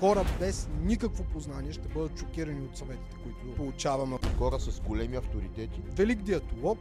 Хора без никакво познание ще бъдат шокирани от съветите, които получаваме. Хора с големи авторитети. Велик диатолог,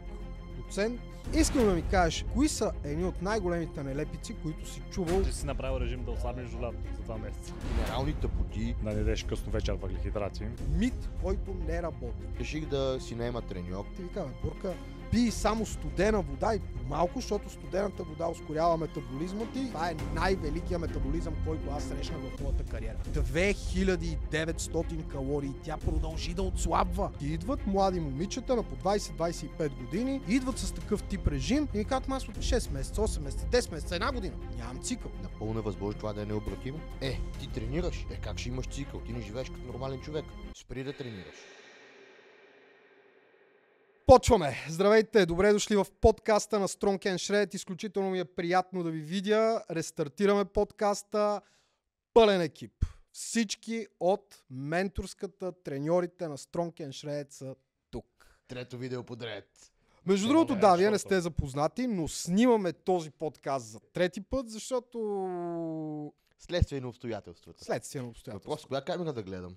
доцент. Искам да ми кажеш, кои са едни от най-големите нелепици, които си чувал? Ще си направил режим да ослабнеш жолята за два месеца. Минерални тъпоти. Да не деш късно вечер въглехидрати. Мит, който не работи. Реших да си наема треньор. Ти ви казвам, Бурка, пий само студена вода и малко, защото студената вода ускорява метаболизма ти. Това е най-великият метаболизъм, който аз срещнах в моята кариера. 2900 калории. Тя продължи да отслабва. И идват млади момичета на по 20-25 години, идват с такъв тип режим и ми казват, аз от 6 месеца, 8 месеца, 10 месеца, една година. Нямам цикъл. Напълно е възможно това да е необратимо. Е, ти тренираш. Е, как ще имаш цикъл? Ти не живееш като нормален човек. Спри да тренираш. Почваме! Здравейте! Добре дошли в подкаста на Strong and Shred. Изключително ми е приятно да ви видя. Рестартираме подкаста. Пълен екип. Всички от менторската, треньорите на Strong and Shred са тук. Трето видео подред. Между е, другото, добре, да, вие не сте запознати, но снимаме този подкаст за трети път, защото... Следствие на обстоятелствата. Следствие на обстоятелствата. Въпрос, коя камера да гледам?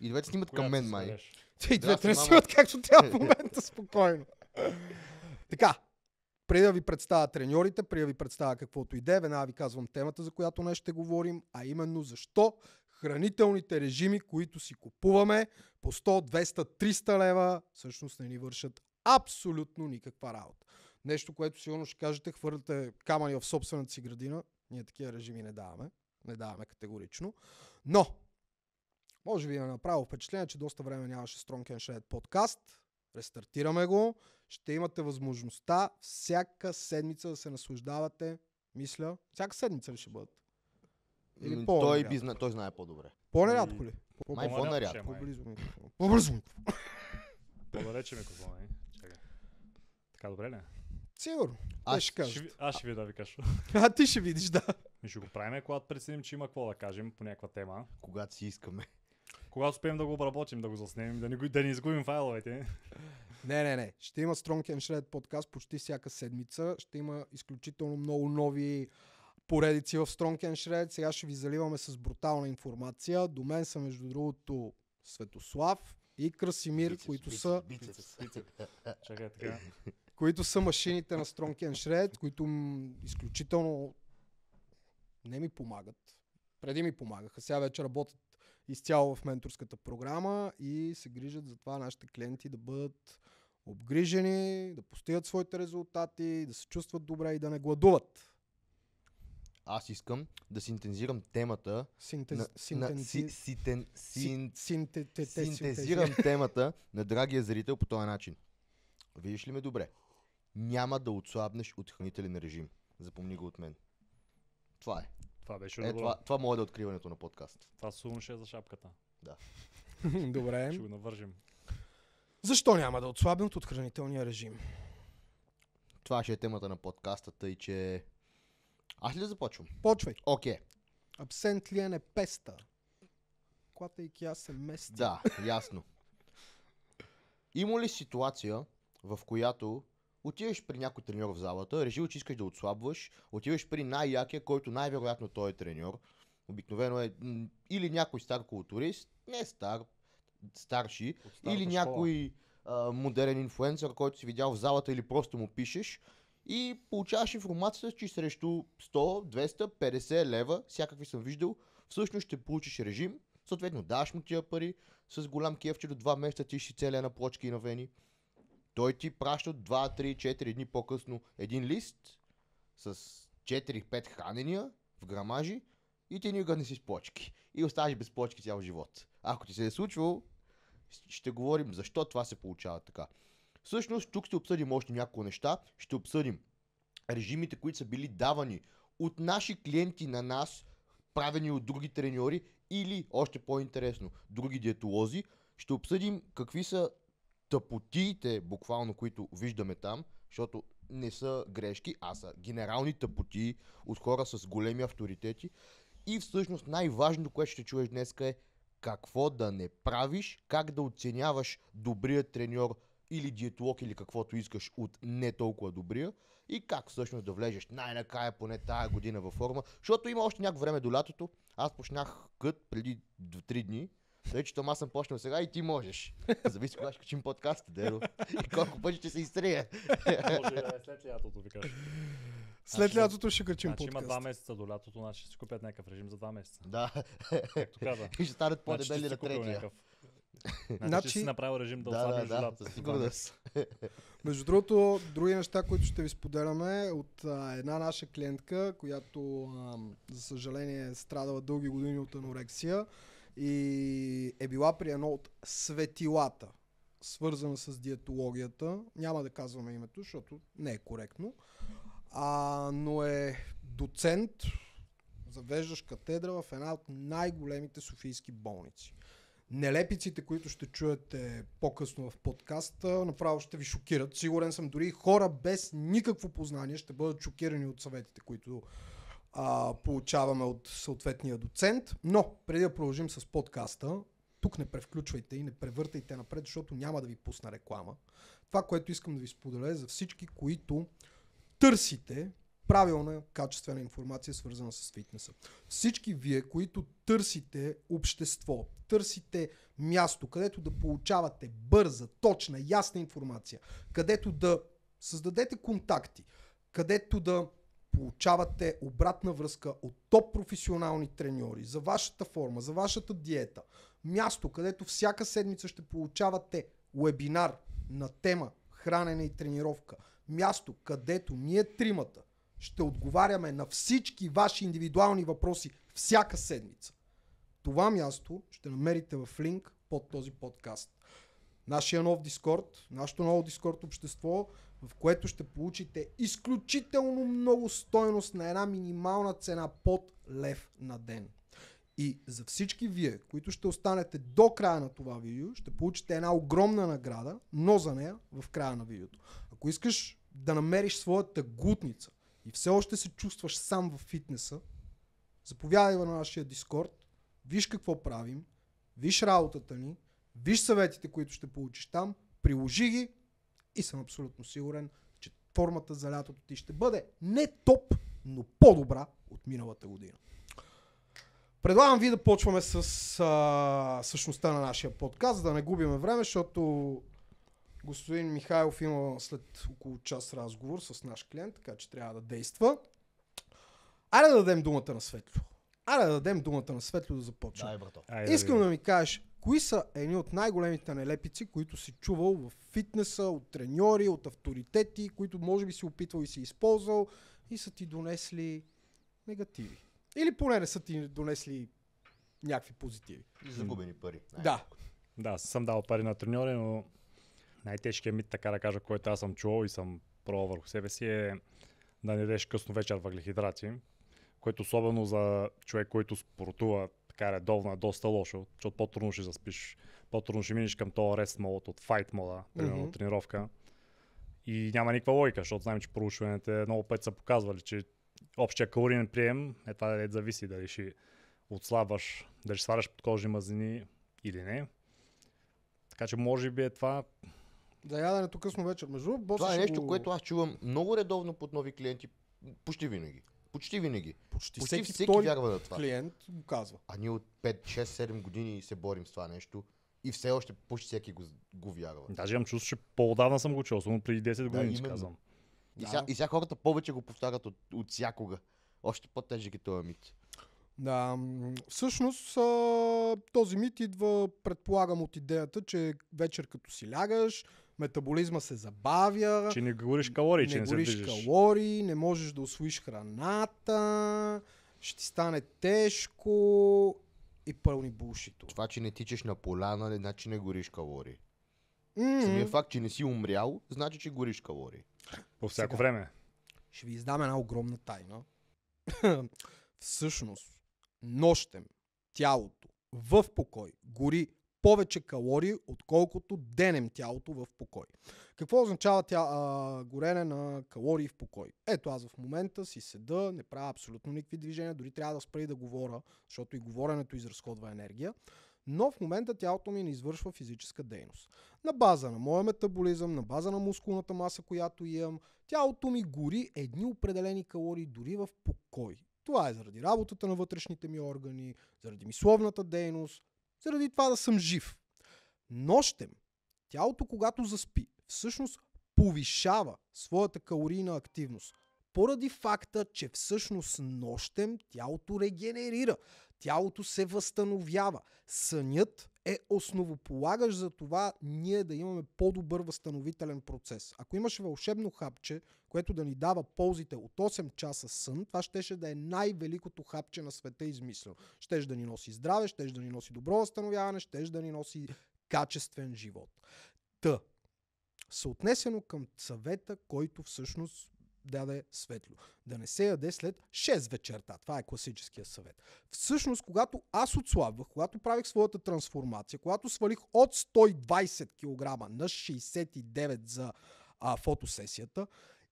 И двете снимат към мен, май. Снимеш? Те две тресират както трябва в момента, спокойно. така, преди да ви представя треньорите, преди да ви представя каквото иде, веднага ви казвам темата, за която днес ще говорим, а именно защо хранителните режими, които си купуваме по 100, 200, 300 лева, всъщност не ни вършат абсолютно никаква работа. Нещо, което сигурно ще кажете, хвърляте камъни в собствената си градина. Ние такива режими не даваме. Не даваме категорично. Но може би е направо впечатление, че доста време нямаше Strong and Shred подкаст. Рестартираме го. Ще имате възможността всяка седмица да се наслаждавате. Мисля, всяка седмица ли ще бъдат? Или по той, би, той знае по-добре. По-нерядко ли? Май по нарядко По-близо По-бързо По-далече микрофона, нали? Чакай. Така добре ли? Е? Сигурно. Аз ще, кажа. Аз ще ви да ви кажа. А ти ще видиш, да. Ми ще го правим, когато преценим, че има какво да кажем по някаква тема. Когато си искаме. Когато успеем да го обработим, да го заснемем, да да не изгубим файловете. Не, не, не. Ще има Strong and Shred подкаст почти всяка седмица. Ще има изключително много нови поредици в Strong and Shred. Сега ще ви заливаме с брутална информация. До мен са, между другото, Светослав и Красимир, бицепс, които бицепс, са... Бицепс, бицепс. Чакай така. Които са машините на Strong and Shred, които изключително не ми помагат. Преди ми помагаха, сега вече работят изцяло в менторската програма и се грижат за това нашите клиенти да бъдат обгрижени, да постигат своите резултати, да се чувстват добре и да не гладуват. Аз искам да синтезирам темата. синтезирам темата на драгия зрител по този начин. Видиш ли ме добре? Няма да отслабнеш от хранителен режим. Запомни го от мен. Това е. Това беше е, Това, това мое да е откриването на подкаст. Това сумно ще е за шапката. Да. Добре. Ще го навържим. Защо няма да отслабим от хранителния режим? Това ще е темата на подкаста, тъй че... Аз ли да започвам? Почвай. Окей. Okay. Абсент ли е не песта? Когато и кия се мести. Да, ясно. Има ли ситуация, в която Отиваш при някой треньор в залата, решил, че искаш да отслабваш, отиваш при най-якия, който най-вероятно той е треньор. Обикновено е или някой стар културист, не стар, старши, или някой а, модерен инфуенсър, който си видял в залата или просто му пишеш и получаваш информацията, че срещу 100, 200, 50 лева, всякакви съм виждал, всъщност ще получиш режим, съответно даш му тия пари, с голям кефче до 2 месеца ти ще си целия на плочки и на вени. Той ти праща 2, 3, 4 дни по-късно един лист с 4-5 хранения в грамажи и ти никога не си с плочки. И оставаш без плочки цял живот. Ако ти се е случвало, ще говорим защо това се получава така. Всъщност, тук ще обсъдим още няколко неща. Ще обсъдим режимите, които са били давани от наши клиенти на нас, правени от други треньори или, още по-интересно, други диетолози. Ще обсъдим какви са тъпотиите, буквално, които виждаме там, защото не са грешки, а са генерални тъпоти от хора с големи авторитети. И всъщност най-важното, което ще чуеш днес е какво да не правиш, как да оценяваш добрия треньор или диетолог или каквото искаш от не толкова добрия и как всъщност да влезеш най-накрая поне тая година във форма, защото има още някакво време до лятото. Аз почнах кът преди 2 3 дни, тъй, че Тома съм почнал сега и ти можеш. Зависи кога ще качим подкаста, Деро. И колко пъти ще се изтрие. Може да е след лятото, ви кажа. След значи, лятото ще качим значи подкаст. има два месеца до лятото, значи ще си купят някакъв режим за два месеца. Да. Както каза. И ще станат по-дебели значи, на третия. Значи, значи, ще си значи- направил режим да, да ослабиш да, да, лятото. Между другото, други неща, които ще ви споделяме от а, една наша клиентка, която, а, за съжаление, е страдала дълги години от анорексия и е била при едно от светилата, свързана с диетологията. Няма да казваме името, защото не е коректно. А, но е доцент, завеждаш катедра в една от най-големите софийски болници. Нелепиците, които ще чуете по-късно в подкаста, направо ще ви шокират. Сигурен съм, дори хора без никакво познание ще бъдат шокирани от съветите, които а, получаваме от съответния доцент. Но, преди да продължим с подкаста, тук не превключвайте и не превъртайте напред, защото няма да ви пусна реклама. Това, което искам да ви споделя е за всички, които търсите правилна, качествена информация, свързана с фитнеса. Всички вие, които търсите общество, търсите място, където да получавате бърза, точна, ясна информация, където да създадете контакти, където да получавате обратна връзка от топ професионални треньори за вашата форма, за вашата диета. Място, където всяка седмица ще получавате вебинар на тема хранене и тренировка. Място, където ние тримата ще отговаряме на всички ваши индивидуални въпроси всяка седмица. Това място ще намерите в линк под този подкаст. Нашия нов Дискорд, нашето ново Дискорд общество в което ще получите изключително много стойност на една минимална цена под лев на ден. И за всички вие, които ще останете до края на това видео, ще получите една огромна награда, но за нея в края на видеото. Ако искаш да намериш своята глутница и все още се чувстваш сам във фитнеса, заповядай на нашия Дискорд, виж какво правим, виж работата ни, виж съветите, които ще получиш там, приложи ги и съм абсолютно сигурен, че формата за лятото ти ще бъде не топ, но по-добра от миналата година. Предлагам ви да почваме с а, същността на нашия подкаст, да не губим време, защото господин Михайлов има след около час разговор с наш клиент, така че трябва да действа. Аре да дадем думата на Светло. Аре да дадем думата на Светло да започне. Искам да ми кажеш Кои са едни от най-големите нелепици, които си чувал в фитнеса, от треньори, от авторитети, които може би си опитвал и си използвал и са ти донесли негативи? Или поне не са ти донесли някакви позитиви? И загубени пари. Най- да. Да, съм дал пари на треньори, но най-тежкият мит, така да кажа, който аз съм чувал и съм пробвал върху себе си е да не дадеш късно вечер въглехидрати, което особено за човек, който спортува така редовна, доста лошо, защото по-трудно ще заспиш, по-трудно ще минеш към този рест мод от файт мода, примерно mm-hmm. тренировка. И няма никаква логика, защото знаем, че проучваните много пъти са показвали, че общия калориен прием е това да е, зависи дали ще отслабваш, дали ще сваляш подкожни мазнини или не. Така че може би е това за ядането късно вечер. Между това е нещо, което аз чувам много редовно под нови клиенти, почти винаги. Почти винаги. Почти, Почти всеки, всеки вярва на това. клиент го казва. А ние от 5, 6, 7 години се борим с това нещо и все още почти всеки го, го вярва. Даже имам чувство, че по-давна съм го чул, само преди 10 години, да, казвам. И, да. сега, и сега хората повече го повтарят от, от всякога. Още по-тежък е този мит. Да, всъщност този мит идва, предполагам, от идеята, че вечер като си лягаш, метаболизма се забавя. Че не гориш калории, че не гориш се движиш. калории, не можеш да освоиш храната, ще ти стане тежко и пълни булшито. Това, че не тичаш на поляна, нали, не значи не гориш калории. Mm-hmm. Самия факт, че не си умрял, значи, че гориш калории. По всяко Сега, време. Ще ви издам една огромна тайна. Всъщност, нощем тялото в покой гори повече калории, отколкото денем тялото в покой. Какво означава тя, а, горене на калории в покой? Ето аз в момента си седа, не правя абсолютно никакви движения, дори трябва да спра и да говоря, защото и говоренето изразходва енергия но в момента тялото ми не извършва физическа дейност. На база на моя метаболизъм, на база на мускулната маса, която имам, тялото ми гори едни определени калории дори в покой. Това е заради работата на вътрешните ми органи, заради мисловната дейност, заради това да съм жив. Нощем, тялото когато заспи, всъщност повишава своята калорийна активност, поради факта, че всъщност нощем тялото регенерира, тялото се възстановява. Сънят е основополагащ за това ние да имаме по-добър възстановителен процес. Ако имаш вълшебно хапче, което да ни дава ползите от 8 часа сън, това щеше да е най-великото хапче на света измислено. Щеше да ни носи здраве, щеше да ни носи добро възстановяване, щеше да ни носи качествен живот. Та, съотнесено към съвета, който всъщност е светло. Да не се яде след 6 вечерта. Това е класическия съвет. Всъщност, когато аз отслабвах, когато правих своята трансформация, когато свалих от 120 кг на 69 за а, фотосесията,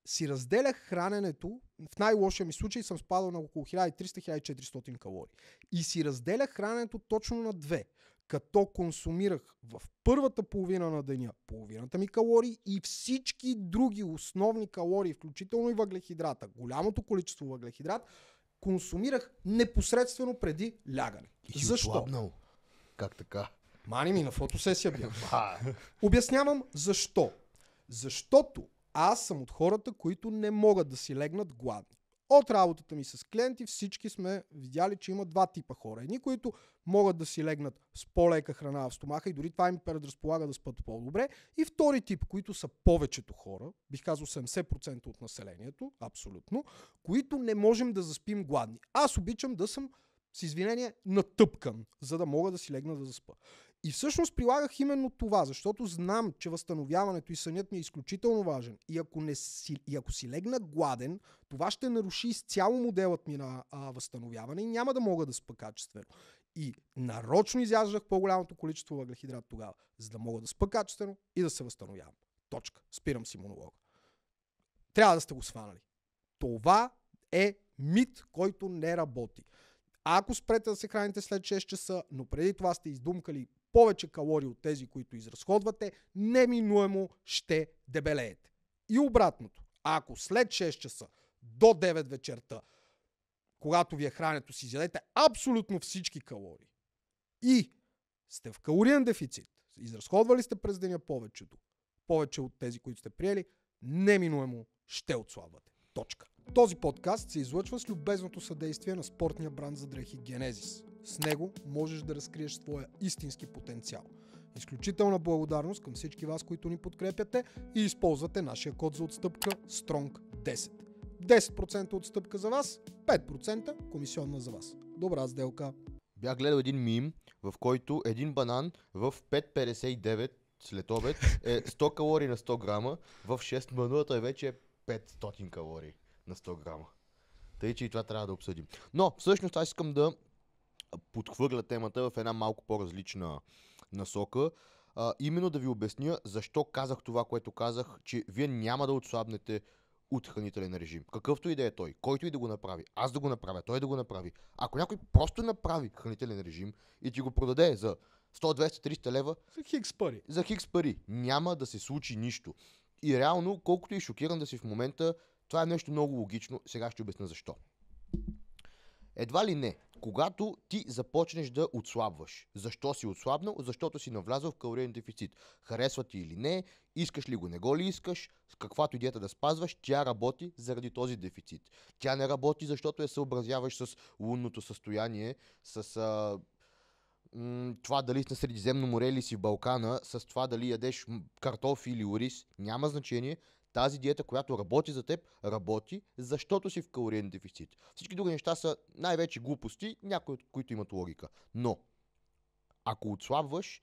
си разделях храненето, в най-лошия ми случай съм спадал на около 1300-1400 калории. И си разделях храненето точно на две като консумирах в първата половина на деня половината ми калории и всички други основни калории, включително и въглехидрата, голямото количество въглехидрат, консумирах непосредствено преди лягане. И Защо? Отлабнал. Как така? Мани ми на фотосесия бях. Обяснявам защо. Защото аз съм от хората, които не могат да си легнат гладни. От работата ми с клиенти всички сме видяли, че има два типа хора. Едни, които могат да си легнат с по-лека храна в стомаха и дори това им предразполага да спят по-добре. И втори тип, които са повечето хора, бих казал 70% от населението, абсолютно, които не можем да заспим гладни. Аз обичам да съм с извинение, натъпкан, за да мога да си легна да заспа. И всъщност прилагах именно това, защото знам, че възстановяването и сънят ми е изключително важен. И ако, не си, и ако си легна гладен, това ще наруши изцяло моделът ми на а, възстановяване и няма да мога да спа качествено. И нарочно изяждах по-голямото количество въглехидрат тогава, за да мога да спа качествено и да се възстановявам. Точка. Спирам си монолога. Трябва да сте го сванали. Това е мит, който не работи. Ако спрете да се храните след 6 часа, но преди това сте издумкали повече калории от тези, които изразходвате, неминуемо ще дебелеете. И обратното. ако след 6 часа до 9 вечерта, когато ви е хрането, си изядете абсолютно всички калории и сте в калориен дефицит, изразходвали сте през деня повечето, повече от тези, които сте приели, неминуемо ще отслабвате. Точка. Този подкаст се излъчва с любезното съдействие на спортния бранд за дрехи Genesis. С него можеш да разкриеш своя истински потенциал. Изключителна благодарност към всички вас, които ни подкрепяте и използвате нашия код за отстъпка STRONG10. 10% отстъпка за вас, 5% комисионна за вас. Добра сделка! Бях гледал един мим, в който един банан в 5,59 след обед е 100 калории на 100 грама, в 6 мануа е вече 500 калории на 100 грама. Тъй, че и това трябва да обсъдим. Но, всъщност, аз искам да подхвърля темата в една малко по-различна насока. А, именно да ви обясня защо казах това, което казах, че вие няма да отслабнете от хранителен режим. Какъвто и да е той, който и да го направи, аз да го направя, той да го направи. Ако някой просто направи хранителен режим и ти го продаде за 100, 200, 300 лева. За хикс пари. За хикс пари. Няма да се случи нищо. И реално, колкото и шокиран да си в момента, това е нещо много логично. Сега ще обясня защо. Едва ли не, когато ти започнеш да отслабваш. Защо си отслабнал? Защото си навлязъл в калориен дефицит. Харесва ти или не, искаш ли го, не го ли искаш, с каквато диета да спазваш, тя работи заради този дефицит. Тя не работи, защото я съобразяваш с лунното състояние, с а, това дали си на Средиземно море или си в Балкана, с това дали ядеш картофи или ориз, няма значение. Тази диета, която работи за теб, работи, защото си в калориен дефицит. Всички други неща са най-вече глупости, някои от които имат логика. Но, ако отслабваш,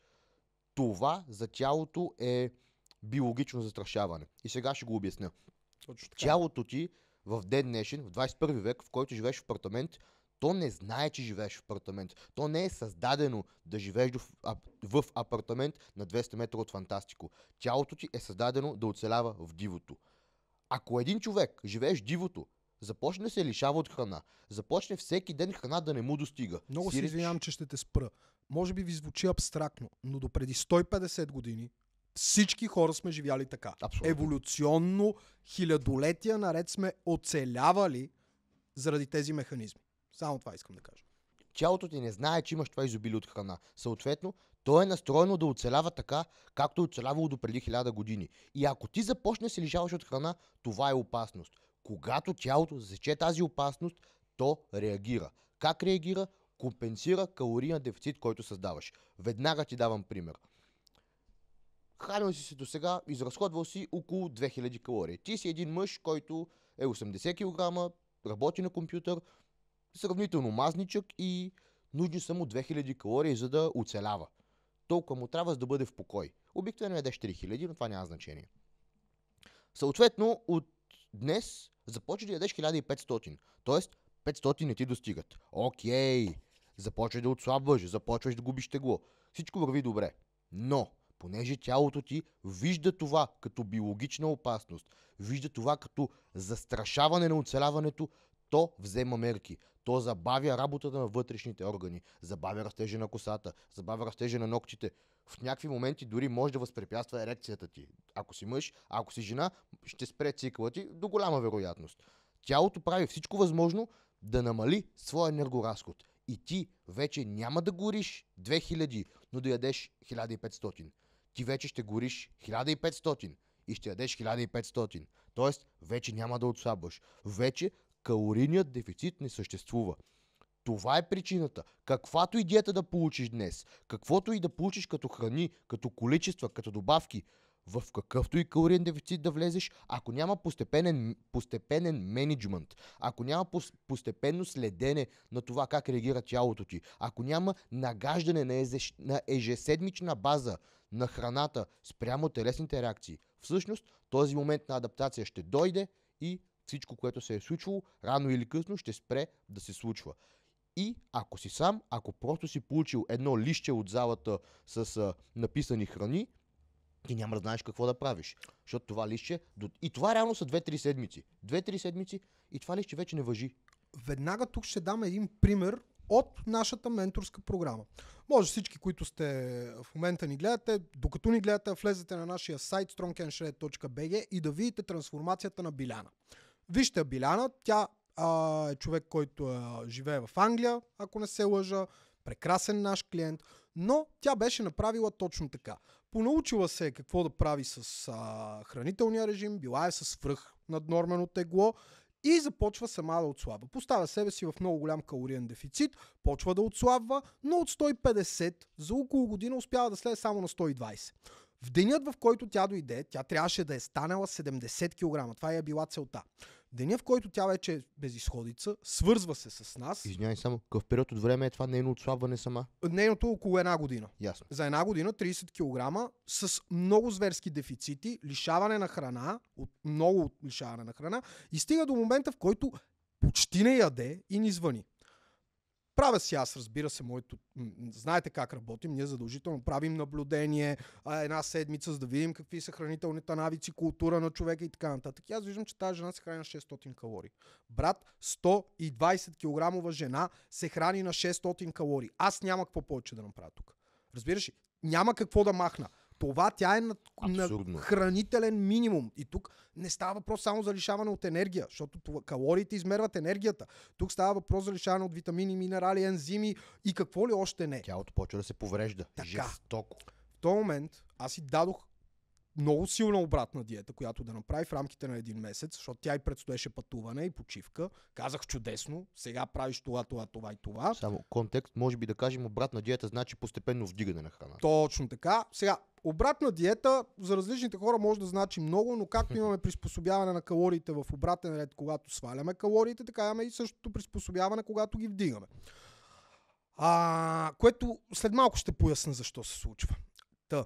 това за тялото е биологично застрашаване. И сега ще го обясня. Точно така. Тялото ти в ден днешен, в 21 век, в който живееш в апартамент, то не знае, че живееш в апартамент. То не е създадено да живееш в апартамент на 200 метра от фантастико. Тялото ти е създадено да оцелява в дивото. Ако един човек живееш дивото, започне се лишава от храна, започне всеки ден храна да не му достига. Много си се извинявам, че ще те спра. Може би ви звучи абстрактно, но до преди 150 години всички хора сме живяли така. Абсолютно. Еволюционно, хилядолетия наред сме оцелявали заради тези механизми. Само това искам да кажа. Тялото ти не знае, че имаш това изобилие от храна. Съответно, то е настроено да оцелява така, както е оцелявало до преди хиляда години. И ако ти да се лишаваш от храна, това е опасност. Когато тялото засече тази опасност, то реагира. Как реагира? Компенсира калорийна дефицит, който създаваш. Веднага ти давам пример. Хранил си се до сега, изразходвал си около 2000 калории. Ти си един мъж, който е 80 кг, работи на компютър, сравнително мазничък и нужни са му 2000 калории, за да оцелява. Толкова му трябва, за да бъде в покой. Обикновено яде 4000, но това няма значение. Съответно, от днес започва да ядеш 1500, т.е. 500 не ти достигат. Окей, започваш да отслабваш, започваш да губиш тегло. Всичко върви добре. Но, понеже тялото ти вижда това като биологична опасност, вижда това като застрашаване на оцеляването, то взема мерки. То забавя работата на вътрешните органи, забавя растежа на косата, забавя растежа на ногтите. В някакви моменти дори може да възпрепятства ерекцията ти. Ако си мъж, ако си жена, ще спре цикъла ти до голяма вероятност. Тялото прави всичко възможно да намали своя енергоразход. И ти вече няма да гориш 2000, но да ядеш 1500. Ти вече ще гориш 1500 и ще ядеш 1500. Тоест, вече няма да отслабваш. Вече Калорийният дефицит не съществува. Това е причината. Каквато и диета да получиш днес, каквото и да получиш като храни, като количества, като добавки, в какъвто и калориен дефицит да влезеш, ако няма постепенен, постепенен менеджмент, ако няма постепенно следене на това как реагира тялото ти, ако няма нагаждане на, езеш, на ежеседмична база на храната спрямо телесните реакции, всъщност този момент на адаптация ще дойде и всичко, което се е случило, рано или късно ще спре да се случва. И ако си сам, ако просто си получил едно лище от залата с а, написани храни, ти няма да знаеш какво да правиш. Защото това лище... И това реално са 2-3 седмици. 2-3 седмици и това лище вече не въжи. Веднага тук ще дам един пример от нашата менторска програма. Може всички, които сте в момента ни гледате, докато ни гледате, влезете на нашия сайт strongcanshred.bg и да видите трансформацията на Биляна. Вижте Биляна, тя а, е човек, който а, живее в Англия, ако не се лъжа, прекрасен наш клиент, но тя беше направила точно така. Понаучила се какво да прави с а, хранителния режим, била е с свръх наднормено тегло и започва сама да отслабва. Поставя себе си в много голям калориен дефицит, почва да отслабва, но от 150 за около година успява да слезе само на 120. В денят, в който тя дойде, тя трябваше да е станала 70 кг. Това е била целта. Деня, в който тя вече е безисходица, свързва се с нас. Извинявай само, какъв период от време е това нейно отслабване сама? Нейното около една година. Ясно. За една година 30 кг с много зверски дефицити, лишаване на храна, от много лишаване на храна и стига до момента, в който почти не яде и ни звъни. Правя си аз, разбира се, моето... Знаете как работим, ние задължително правим наблюдение, една седмица, за да видим какви са хранителните навици, култура на човека и така нататък. И аз виждам, че тази жена се храни на 600 калории. Брат, 120 кг жена се храни на 600 калории. Аз няма какво повече да направя тук. Разбираш ли? Няма какво да махна. Това тя е на, на хранителен минимум. И тук не става въпрос само за лишаване от енергия, защото това, калориите измерват енергията. Тук става въпрос за лишаване от витамини, минерали, ензими и какво ли още не. Тялото почва да се поврежда. Така. Жестоко. В този момент аз си дадох много силна обратна диета, която да направи в рамките на един месец, защото тя и предстоеше пътуване и почивка. Казах чудесно, сега правиш това, това, това и това. Само контекст, може би да кажем обратна диета, значи постепенно вдигане на храна. Точно така. Сега, обратна диета за различните хора може да значи много, но както имаме приспособяване на калориите в обратен ред, когато сваляме калориите, така имаме и същото приспособяване, когато ги вдигаме. А, което след малко ще поясна защо се случва. Та,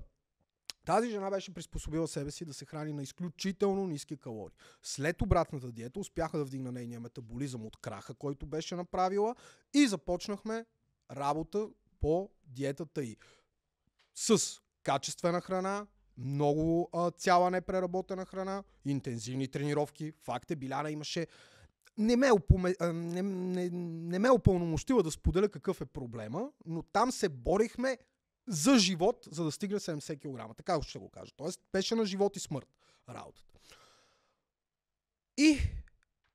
тази жена беше приспособила себе си да се храни на изключително ниски калории. След обратната диета успяха да вдигна нейния метаболизъм от краха, който беше направила и започнахме работа по диетата й. С качествена храна, много а, цяла непреработена храна, интензивни тренировки. Факт е, Биляна имаше не ме, опоме... Е не, не, не ме опълномощила е да споделя какъв е проблема, но там се борихме за живот, за да стигне 70 кг. Така ще го кажа. Тоест, беше на живот и смърт работата. И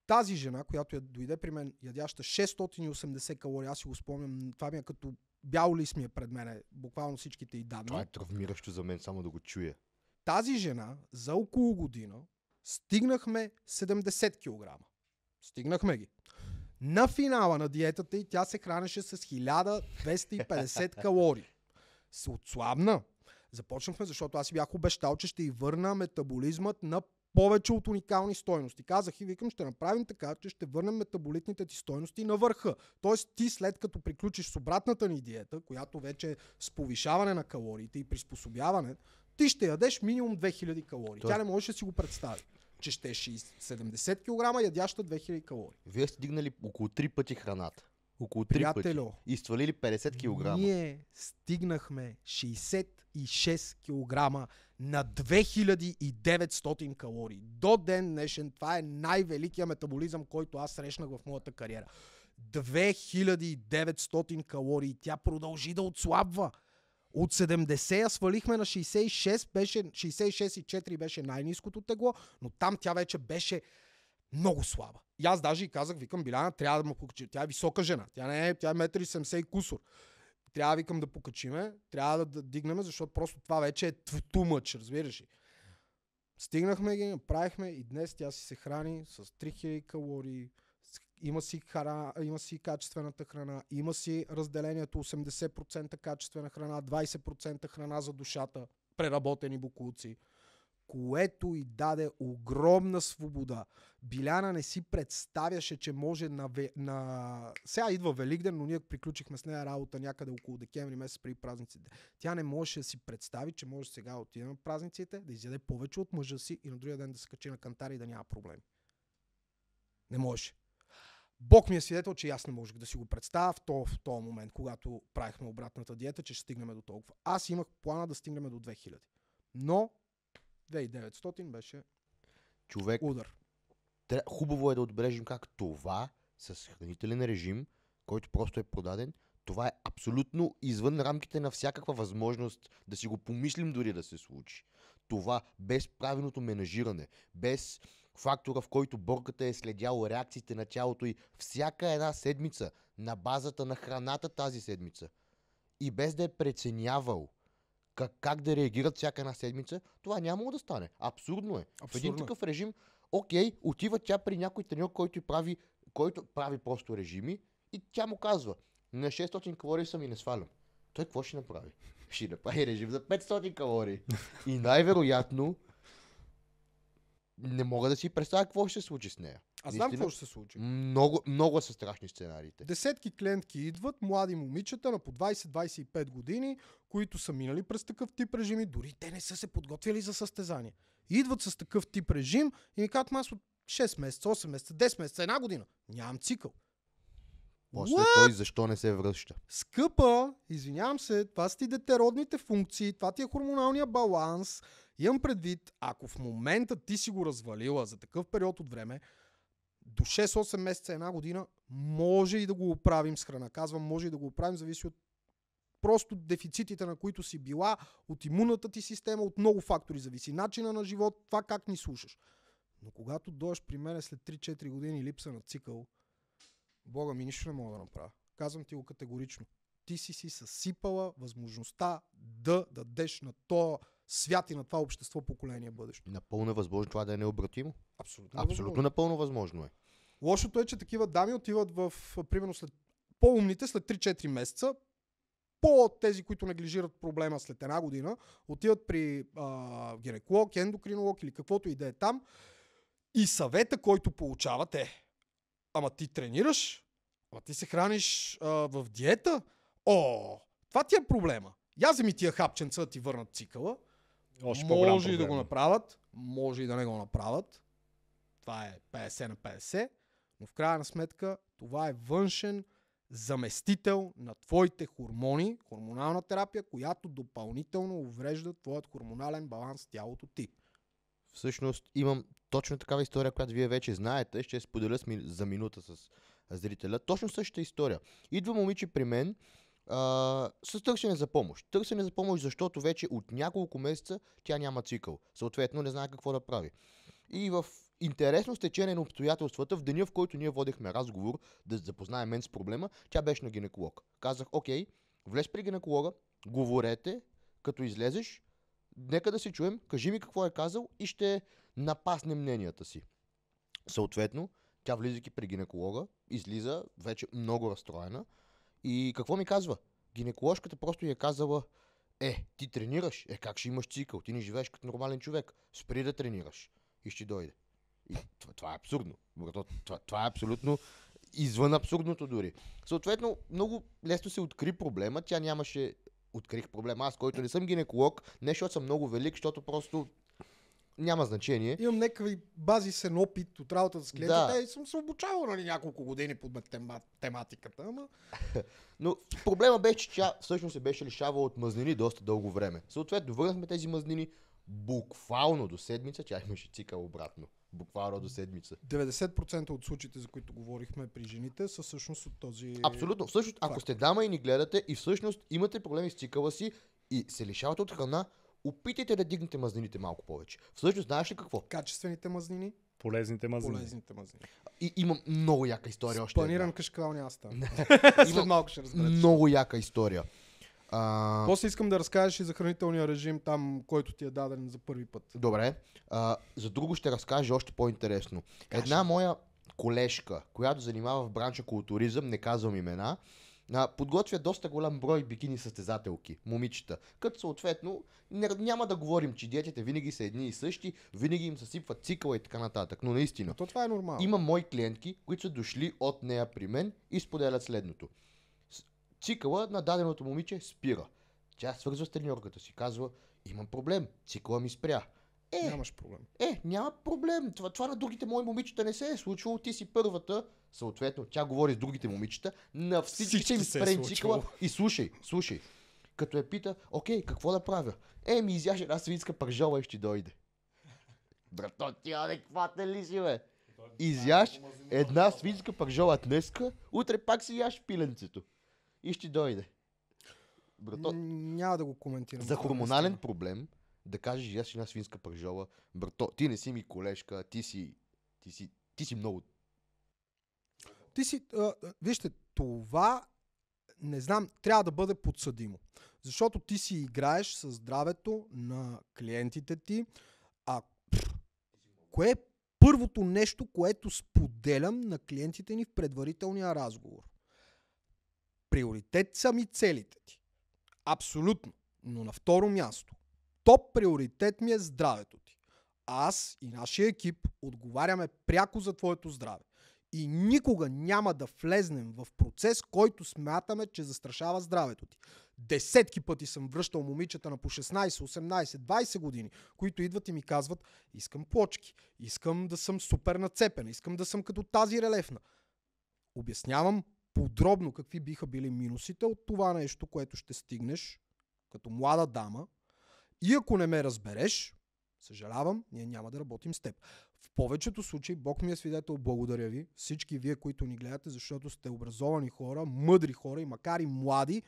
тази жена, която я дойде при мен, ядяща 680 калории, аз си го спомням, това ми е като бял лист ми е пред мене, буквално всичките и данни. Това е травмиращо за мен, само да го чуя. Тази жена за около година стигнахме 70 кг. Стигнахме ги. На финала на диетата и тя се хранеше с 1250 калории се отслабна. Започнахме, защото аз си бях обещал, че ще и върна метаболизмът на повече от уникални стойности. Казах и викам, ще направим така, че ще върнем метаболитните ти стойности на върха. Тоест ти след като приключиш с обратната ни диета, която вече е с повишаване на калориите и приспособяване, ти ще ядеш минимум 2000 калории. То... Тя не може да си го представи че ще е 70 кг, ядяща 2000 калории. Вие сте дигнали около 3 пъти храната. Около 3 Приятелю, пъти. И свалили 50 кг. Ние стигнахме 66 кг на 2900 калории. До ден днешен това е най-великият метаболизъм, който аз срещнах в моята кариера. 2900 калории. Тя продължи да отслабва. От 70 я свалихме на 66, беше 66,4 беше най-низкото тегло, но там тя вече беше много слаба. И аз даже и казах, викам, Биляна, трябва да му покачим. Тя е висока жена. Тя не е, тя е 1,70 и кусор. Трябва, викам, да покачиме, трябва да, да дигнем, защото просто това вече е тумъч, разбираш ли. Стигнахме ги, направихме и днес тя си се храни с 3000 калории, има си, хара, има си качествената храна, има си разделението 80% качествена храна, 20% храна за душата, преработени букулци което й даде огромна свобода. Биляна не си представяше, че може на... на... Сега идва Великден, но ние приключихме с нея работа някъде около декември месец при празниците. Тя не можеше да си представи, че може сега да отиде на празниците, да изяде повече от мъжа си и на другия ден да се качи на кантари и да няма проблеми. Не можеше. Бог ми е свидетел, че аз не можех да си го представя в този, в този момент, когато правихме обратната диета, че ще стигнем до толкова. Аз имах плана да стигнем до 2000. Но 2900 беше Човек, удар. Тря... Хубаво е да отбележим как това с хранителен режим, който просто е продаден, това е абсолютно извън рамките на всякаква възможност да си го помислим дори да се случи. Това без правилното менажиране, без фактора, в който борката е следяла реакциите на тялото и всяка една седмица на базата на храната тази седмица и без да е преценявал – как, как да реагират всяка една седмица, това няма да стане. Абсурдно е. Абсурдно. В един е. такъв режим, окей, отива тя при някой треньор, който прави, който прави просто режими и тя му казва, на 600 калории съм и не свалям. Той какво ще направи? Ще направи режим за 500 калории. И най-вероятно не мога да си представя какво ще се случи с нея. Аз знам какво ще се случи. Много, много са страшни сценариите. Десетки клиентки идват, млади момичета на по 20-25 години, които са минали през такъв тип режими, дори те не са се подготвили за състезание. Идват с такъв тип режим и ми казват, аз от 6 месеца, 8 месеца, 10 месеца, една година. Нямам цикъл. После What? той защо не се връща? Скъпа, извинявам се, това са ти детеродните функции, това ти е хормоналния баланс. Имам предвид, ако в момента ти си го развалила за такъв период от време, до 6-8 месеца, една година, може и да го оправим с храна. Казвам, може и да го оправим, зависи от просто дефицитите, на които си била, от имунната ти система, от много фактори зависи. Начина на живот, това как ни слушаш. Но когато дойдеш при мен след 3-4 години липса на цикъл, Бога ми нищо не мога да направя. Казвам ти го категорично. Ти си си съсипала възможността да дадеш на то свят и на това общество поколение бъдеще. Напълно възможно това да е необратимо. Абсолютно. Абсолютно възможно. напълно възможно е. Лошото е, че такива дами отиват в, примерно, след, по-умните след 3-4 месеца, по тези, които неглижират проблема след една година, отиват при а, гинеколог, ендокринолог или каквото и да е там. И съвета, който получават е, ама ти тренираш, ама ти се храниш а, в диета. О, това ти е проблема. Я вземи тия хапченца да ти върнат цикъла. Още може и да го е. направят, може и да не го направят. Това е 50 на 50. Но в крайна сметка това е външен заместител на твоите хормони, хормонална терапия, която допълнително уврежда твоят хормонален баланс в тялото ти. Всъщност имам точно такава история, която вие вече знаете. Ще споделя за минута с зрителя. Точно същата история. Идва момиче при мен а, с търсене за помощ. Търсене за помощ, защото вече от няколко месеца тя няма цикъл. Съответно не знае какво да прави. И в интересно стечение на обстоятелствата, в деня, в който ние водехме разговор, да запознаем мен с проблема, тя беше на гинеколог. Казах, окей, влез при гинеколога, говорете, като излезеш, нека да се чуем, кажи ми какво е казал и ще напасне мненията си. Съответно, тя влизайки при гинеколога, излиза вече много разстроена и какво ми казва? Гинеколожката просто я е казала, е, ти тренираш, е как ще имаш цикъл, ти не живееш като нормален човек, спри да тренираш и ще дойде. И това, това е абсурдно. Това, това е абсолютно извън абсурдното дори. Съответно, много лесно се откри проблема. Тя нямаше... Открих проблема. Аз, който не съм гинеколог, не защото съм много велик, защото просто няма значение. Имам някакви базисен опит от работата с клиента да. и е, съм се обучавал на нали, няколко години под тема, тематиката. Ама... Но проблема беше, че тя всъщност се беше лишавала от мазнини доста дълго време. Съответно, върнахме тези мазнини буквално до седмица, тя имаше цикъл обратно буквално до седмица. 90% от случаите, за които говорихме при жените, са всъщност от този. Абсолютно. Всъщност, факт. ако сте дама и ни гледате и всъщност имате проблеми с цикъла си и се лишавате от храна, опитайте да дигнете мазнините малко повече. Всъщност, знаеш ли какво? Качествените мазнини. Полезните мазнини. Полезните мазнини. И, имам много яка история още. Планиран кашкалния няма става. След малко ще разберете. Много яка история. А... После искам да разкажеш и за хранителния режим там, който ти е даден за първи път. Добре. А, за друго ще разкажа още по-интересно. Кажа. Една моя колежка, която занимава в бранша културизъм, не казвам имена, подготвя доста голям брой бикини състезателки, момичета, като съответно няма да говорим, че диетите винаги са едни и същи, винаги им съсипват цикъла и така нататък, но наистина. то това е нормално. Има мои клиентки, които са дошли от нея при мен и споделят следното. Цикъла на даденото момиче спира. Тя свързва с треньорката си, казва, имам проблем, цикъла ми спря. Е, Нямаш проблем. Е, няма проблем. Това, това на другите мои момичета не се е случвало. Ти си първата. Съответно, тя говори с другите момичета. На всички им спре е цикъла. И слушай, слушай. Като я пита, окей, какво да правя? Е, ми изяжа една свинска пържола и ще дойде. Брато, ти адекватен ли си, бе? Е Изяж една свинска пържола днеска, утре пак си яш пиленцето и ще дойде. Брато... Няма да го коментирам. За хормонален проблем, да кажеш, аз си една свинска пържола, брато, ти не си ми колежка, ти си, ти си, ти си много... Ти си, а, вижте, това не знам, трябва да бъде подсъдимо. Защото ти си играеш със здравето на клиентите ти, а пър, кое е първото нещо, което споделям на клиентите ни в предварителния разговор? Приоритет са ми целите ти. Абсолютно. Но на второ място. Топ приоритет ми е здравето ти. Аз и нашия екип отговаряме пряко за твоето здраве. И никога няма да влезнем в процес, който смятаме, че застрашава здравето ти. Десетки пъти съм връщал момичета на по 16, 18, 20 години, които идват и ми казват, искам плочки, искам да съм супер нацепена, искам да съм като тази релефна. Обяснявам подробно какви биха били минусите от това нещо, което ще стигнеш като млада дама. И ако не ме разбереш, съжалявам, ние няма да работим с теб. В повечето случаи, Бог ми е свидетел, благодаря ви, всички вие, които ни гледате, защото сте образовани хора, мъдри хора и макар и млади,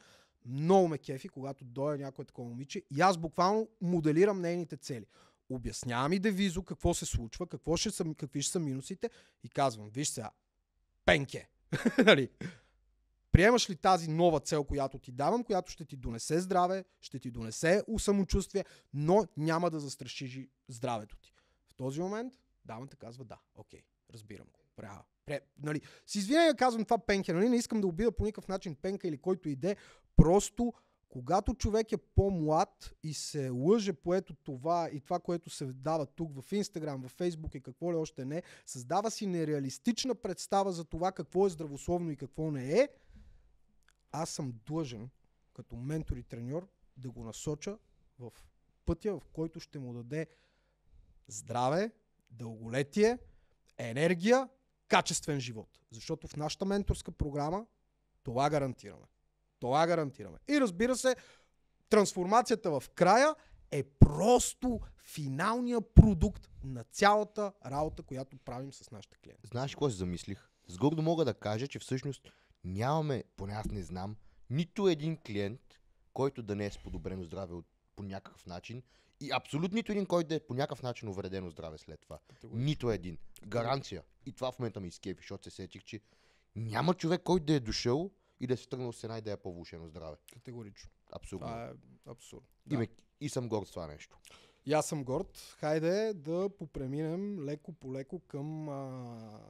много ме кефи, когато дойде някое такова момиче и аз буквално моделирам нейните цели. Обяснявам и девизо какво се случва, какво ще са, какви ще са минусите и казвам, виж сега, пенке, нали, приемаш ли тази нова цел, която ти давам, която ще ти донесе здраве, ще ти донесе самочувствие, но няма да застраши здравето ти. В този момент дамата казва да, окей, разбирам го, права. Пре, нали, с извинение казвам това пенке, нали, не искам да убида по никакъв начин пенка или който иде, просто когато човек е по-млад и се лъже поето това и това, което се дава тук в Инстаграм, в Фейсбук и какво ли още не, създава си нереалистична представа за това какво е здравословно и какво не е, аз съм длъжен като ментор и треньор да го насоча в пътя, в който ще му даде здраве, дълголетие, енергия, качествен живот. Защото в нашата менторска програма това гарантираме. Това гарантираме. И разбира се, трансформацията в края е просто финалния продукт на цялата работа, която правим с нашите клиенти. Знаеш какво се замислих? С гордо мога да кажа, че всъщност нямаме, поне аз не знам, нито един клиент, който да не е с подобрено здраве от, по някакъв начин и абсолютно нито един, който да е по някакъв начин увредено здраве след това. Нито един. Гаранция. И това в момента ми изкепи, защото се сетих, че няма човек, който да е дошъл и да си тръгнал с една идея по-влушено здраве. Категорично. Абсурдно. Това е абсурд. Да. И, ме, и съм горд с това нещо. И аз съм горд. Хайде да попреминем леко по леко към... А...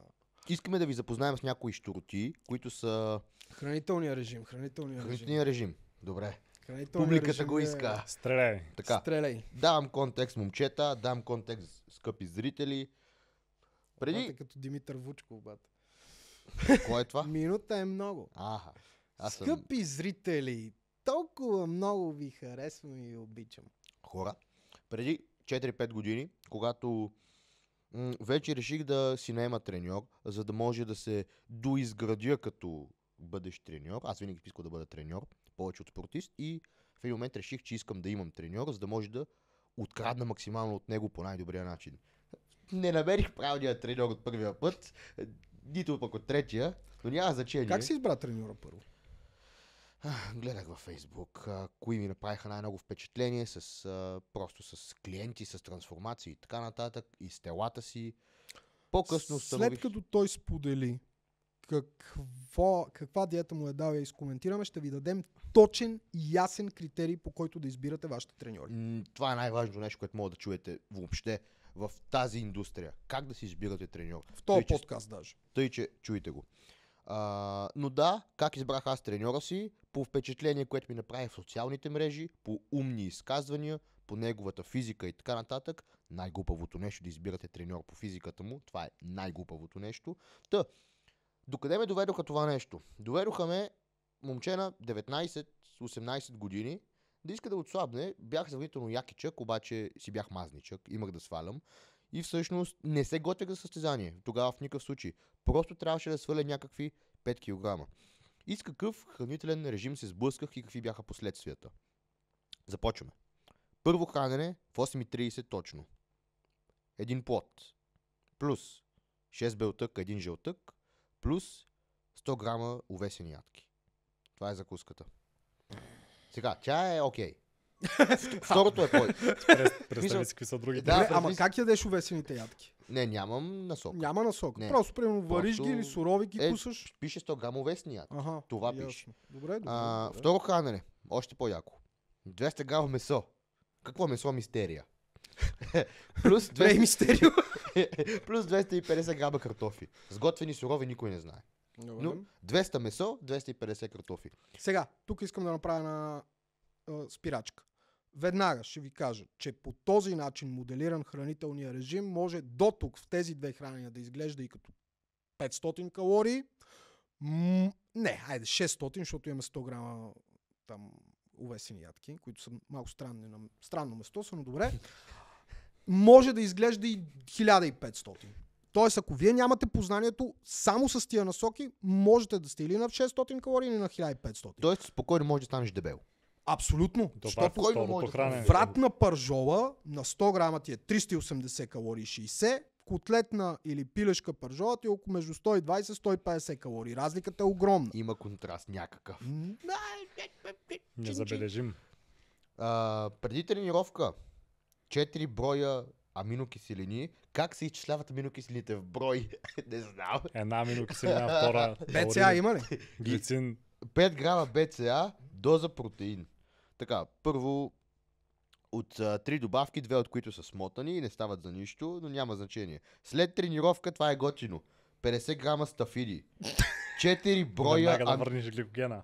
Искаме да ви запознаем с някои щуроти, които са... Хранителния режим. Хранителния, хранителния режим. режим. Добре. Хранителния Публиката режим го е иска. Е... Стреляй. Така. Стреляй. Давам контекст, момчета, давам контекст, скъпи зрители. Преди... Бате, като Димитър Вучков, бата. Кой е това? Минута е много. Аха. Аз съм- Скъпи зрители, толкова много ви харесвам и обичам. хора. Преди 4-5 години, когато м- вече реших да си наема треньор, за да може да се доизградя като бъдещ треньор. Аз винаги искам да бъда треньор, повече от спортист и в един момент реших, че искам да имам треньор, за да може да открадна максимално от него по най-добрия начин. Не намерих правилния треньор от първия път нито е пък от третия, но няма значение. Как си избра треньора първо? Гледах във Фейсбук, кои ми направиха най-много впечатление с, просто с клиенти, с трансформации и така нататък, и с телата си. По-късно След установих... като той сподели какво, каква диета му е дал, я изкоментираме, ще ви дадем точен и ясен критерий, по който да избирате вашите треньори. Това е най-важното нещо, което мога да чуете въобще в тази индустрия. Как да си избирате треньор? В този тъй, подкаст че, даже. Тъй, че чуйте го. А, но да, как избрах аз треньора си, по впечатление, което ми направи в социалните мрежи, по умни изказвания, по неговата физика и така нататък. Най-глупавото нещо да избирате треньор по физиката му. Това е най-глупавото нещо. Та, докъде ме доведоха това нещо? Доведоха ме момче на 19-18 години, да иска да отслабне. Бях сравнително якичък, обаче си бях мазничък, имах да свалям. И всъщност не се готвях за състезание. Тогава в никакъв случай. Просто трябваше да сваля някакви 5 кг. И с какъв хранителен режим се сблъсках и какви бяха последствията? Започваме. Първо хранене в 8.30 точно. Един плод. Плюс 6 белтък, един жълтък. Плюс 100 грама увесени ядки. Това е закуската. Сега, тя е окей. Okay. Второто е по Представи си какви са другите. Да, ама през... как ядеш увесените ядки? Не, нямам насок. Няма насок. Не. Просто, примерно, вариш ги или сурови ги е, кусаш. Пише 100 грама овесни ядки. Ага, Това ясно. пише. Добре, добре, а, добре. Второ хранене. Още по-яко. 200 грама месо. Какво месо мистерия? Плюс 200... мистерио. Плюс 250 грама картофи. Сготвени сурови никой не знае. Но 200 месо, 250 картофи. Сега, тук искам да направя на е, спирачка. Веднага ще ви кажа, че по този начин моделиран хранителния режим може до тук в тези две хранения да изглежда и като 500 калории. М- не, айде 600, защото имаме 100 грама там увесени ядки, които са малко странни на странно место, са, но добре. Може да изглежда и 1500. Тоест, ако вие нямате познанието само с тия насоки, можете да сте или на 600 калории, или на 1500. Тоест, спокойно може да станеш дебел. Абсолютно. Добре, може. да Врат на пържола на 100 грама ти е 380 калории 60, котлетна или пилешка пържола ти е около между 120-150 калории. Разликата е огромна. Има контраст някакъв. Незабележим. А, преди тренировка 4 броя аминокиселини. Как се изчисляват аминокиселините в брой? Не знам. Една аминокиселина, втора. БЦА има ли? Глицин. 5 грама БЦА, доза протеин. Така, първо от а, три добавки, две от които са смотани и не стават за нищо, но няма значение. След тренировка това е готино. 50 грама стафиди. 4 броя, да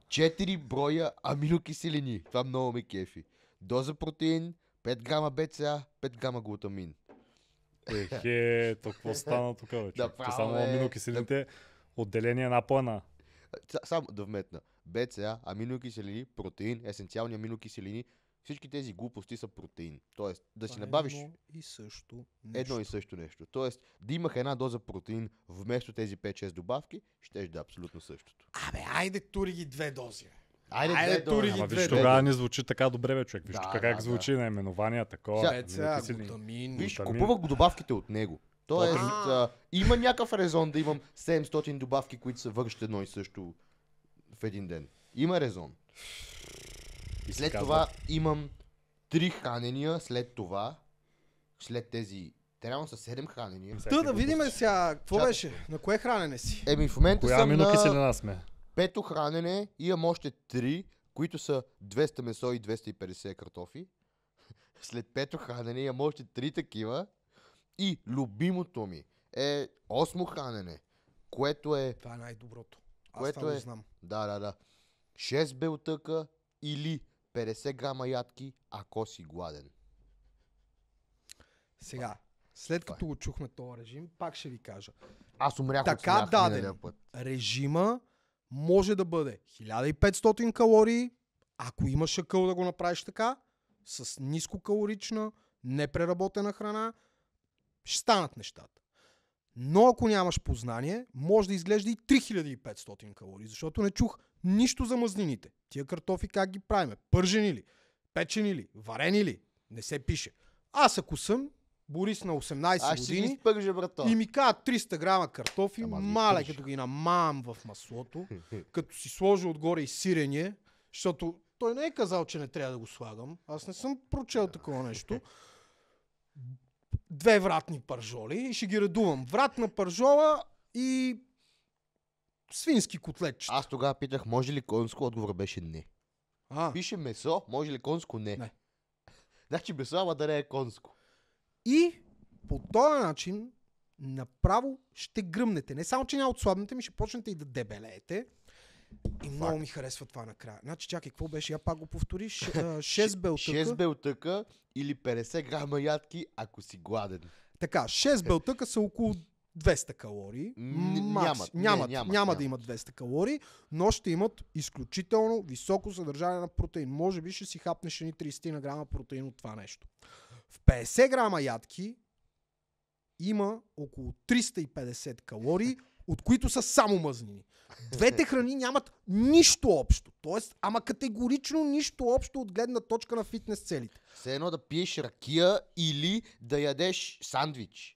4 броя аминокиселини. Това много ме кефи. Доза протеин, 5 грама БЦА, 5 грама глутамин. Ехе, то какво стана тук, вече? Да, право, само аминокиселините, аминокиселините, отделение на плана. Само да вметна. БЦА, аминокиселини, протеин, есенциални аминокиселини, всички тези глупости са протеин. Тоест, да си е набавиш... Едно и също нещо. Едно и също нещо. Тоест, да имах една доза протеин вместо тези 5-6 добавки, ще да е абсолютно същото. Абе, айде тури ги две дози. Айде, Айде две, тури ги виж, тогава не звучи така добре, бе, човек. Виж да, как да, как да. звучи такова. Сега, ами, сега, си... виж, купува го добавките от него. Тоест, а, има някакъв резон да имам 700 добавки, които се вършат едно и също в един ден. Има резон. И след това имам три хранения, след това, след тези трябва са 7 хранения. Та да видим сега, какво беше? На кое хранене си? Еми в момента Коя съм на... Коя минута си на нас сме? пето хранене, имам още три, които са 200 месо и 250 картофи. След пето хранене имам още три такива. И любимото ми е осмо хранене, което е... Това е най-доброто. Аз което това е, го знам. Да, да, да. 6 белтъка или 50 грама ядки, ако си гладен. Сега, след е. като го чухме този режим, пак ще ви кажа. Аз умрях така от даден път. режима може да бъде 1500 калории, ако имаш шакъл да го направиш така, с нискокалорична, непреработена храна, ще станат нещата. Но ако нямаш познание, може да изглежда и 3500 калории, защото не чух нищо за мазнините. Тия картофи как ги правиме? Пържени ли? Печени ли? Варени ли? Не се пише. Аз ако съм, Борис на 18 Аз години. спържа, брато. И ми казва 300 грама картофи, Ама мале, като ги намам в маслото, като си сложа отгоре и сирене, защото той не е казал, че не трябва да го слагам. Аз не съм прочел такова нещо. Две вратни пържоли и ще ги редувам. Вратна пържола и свински котлетчета. Аз тогава питах, може ли конско? Отговор беше не. А. Пише месо, може ли конско? Не. не. Значи месо, ама да не е конско. И по този начин направо ще гръмнете. Не само, че няма отслабнете, ми ще почнете и да дебелеете. И много Факт. ми харесва това накрая. Значи, чакай, какво беше? Я пак го повториш. 6 белтъка. 6 белтъка или 50 грама ядки, ако си гладен. Така, 6 белтъка са около 200 калории. Нямат, нямат, нямат, няма да имат 200 калории, но ще имат изключително високо съдържание на протеин. Може би ще си хапнеш ни 30 на грама протеин от това нещо. В 50 грама ядки има около 350 калории, от които са само мазнини. Двете храни нямат нищо общо. Тоест, ама категорично нищо общо от гледна точка на фитнес целите. Все едно да пиеш ракия или да ядеш сандвич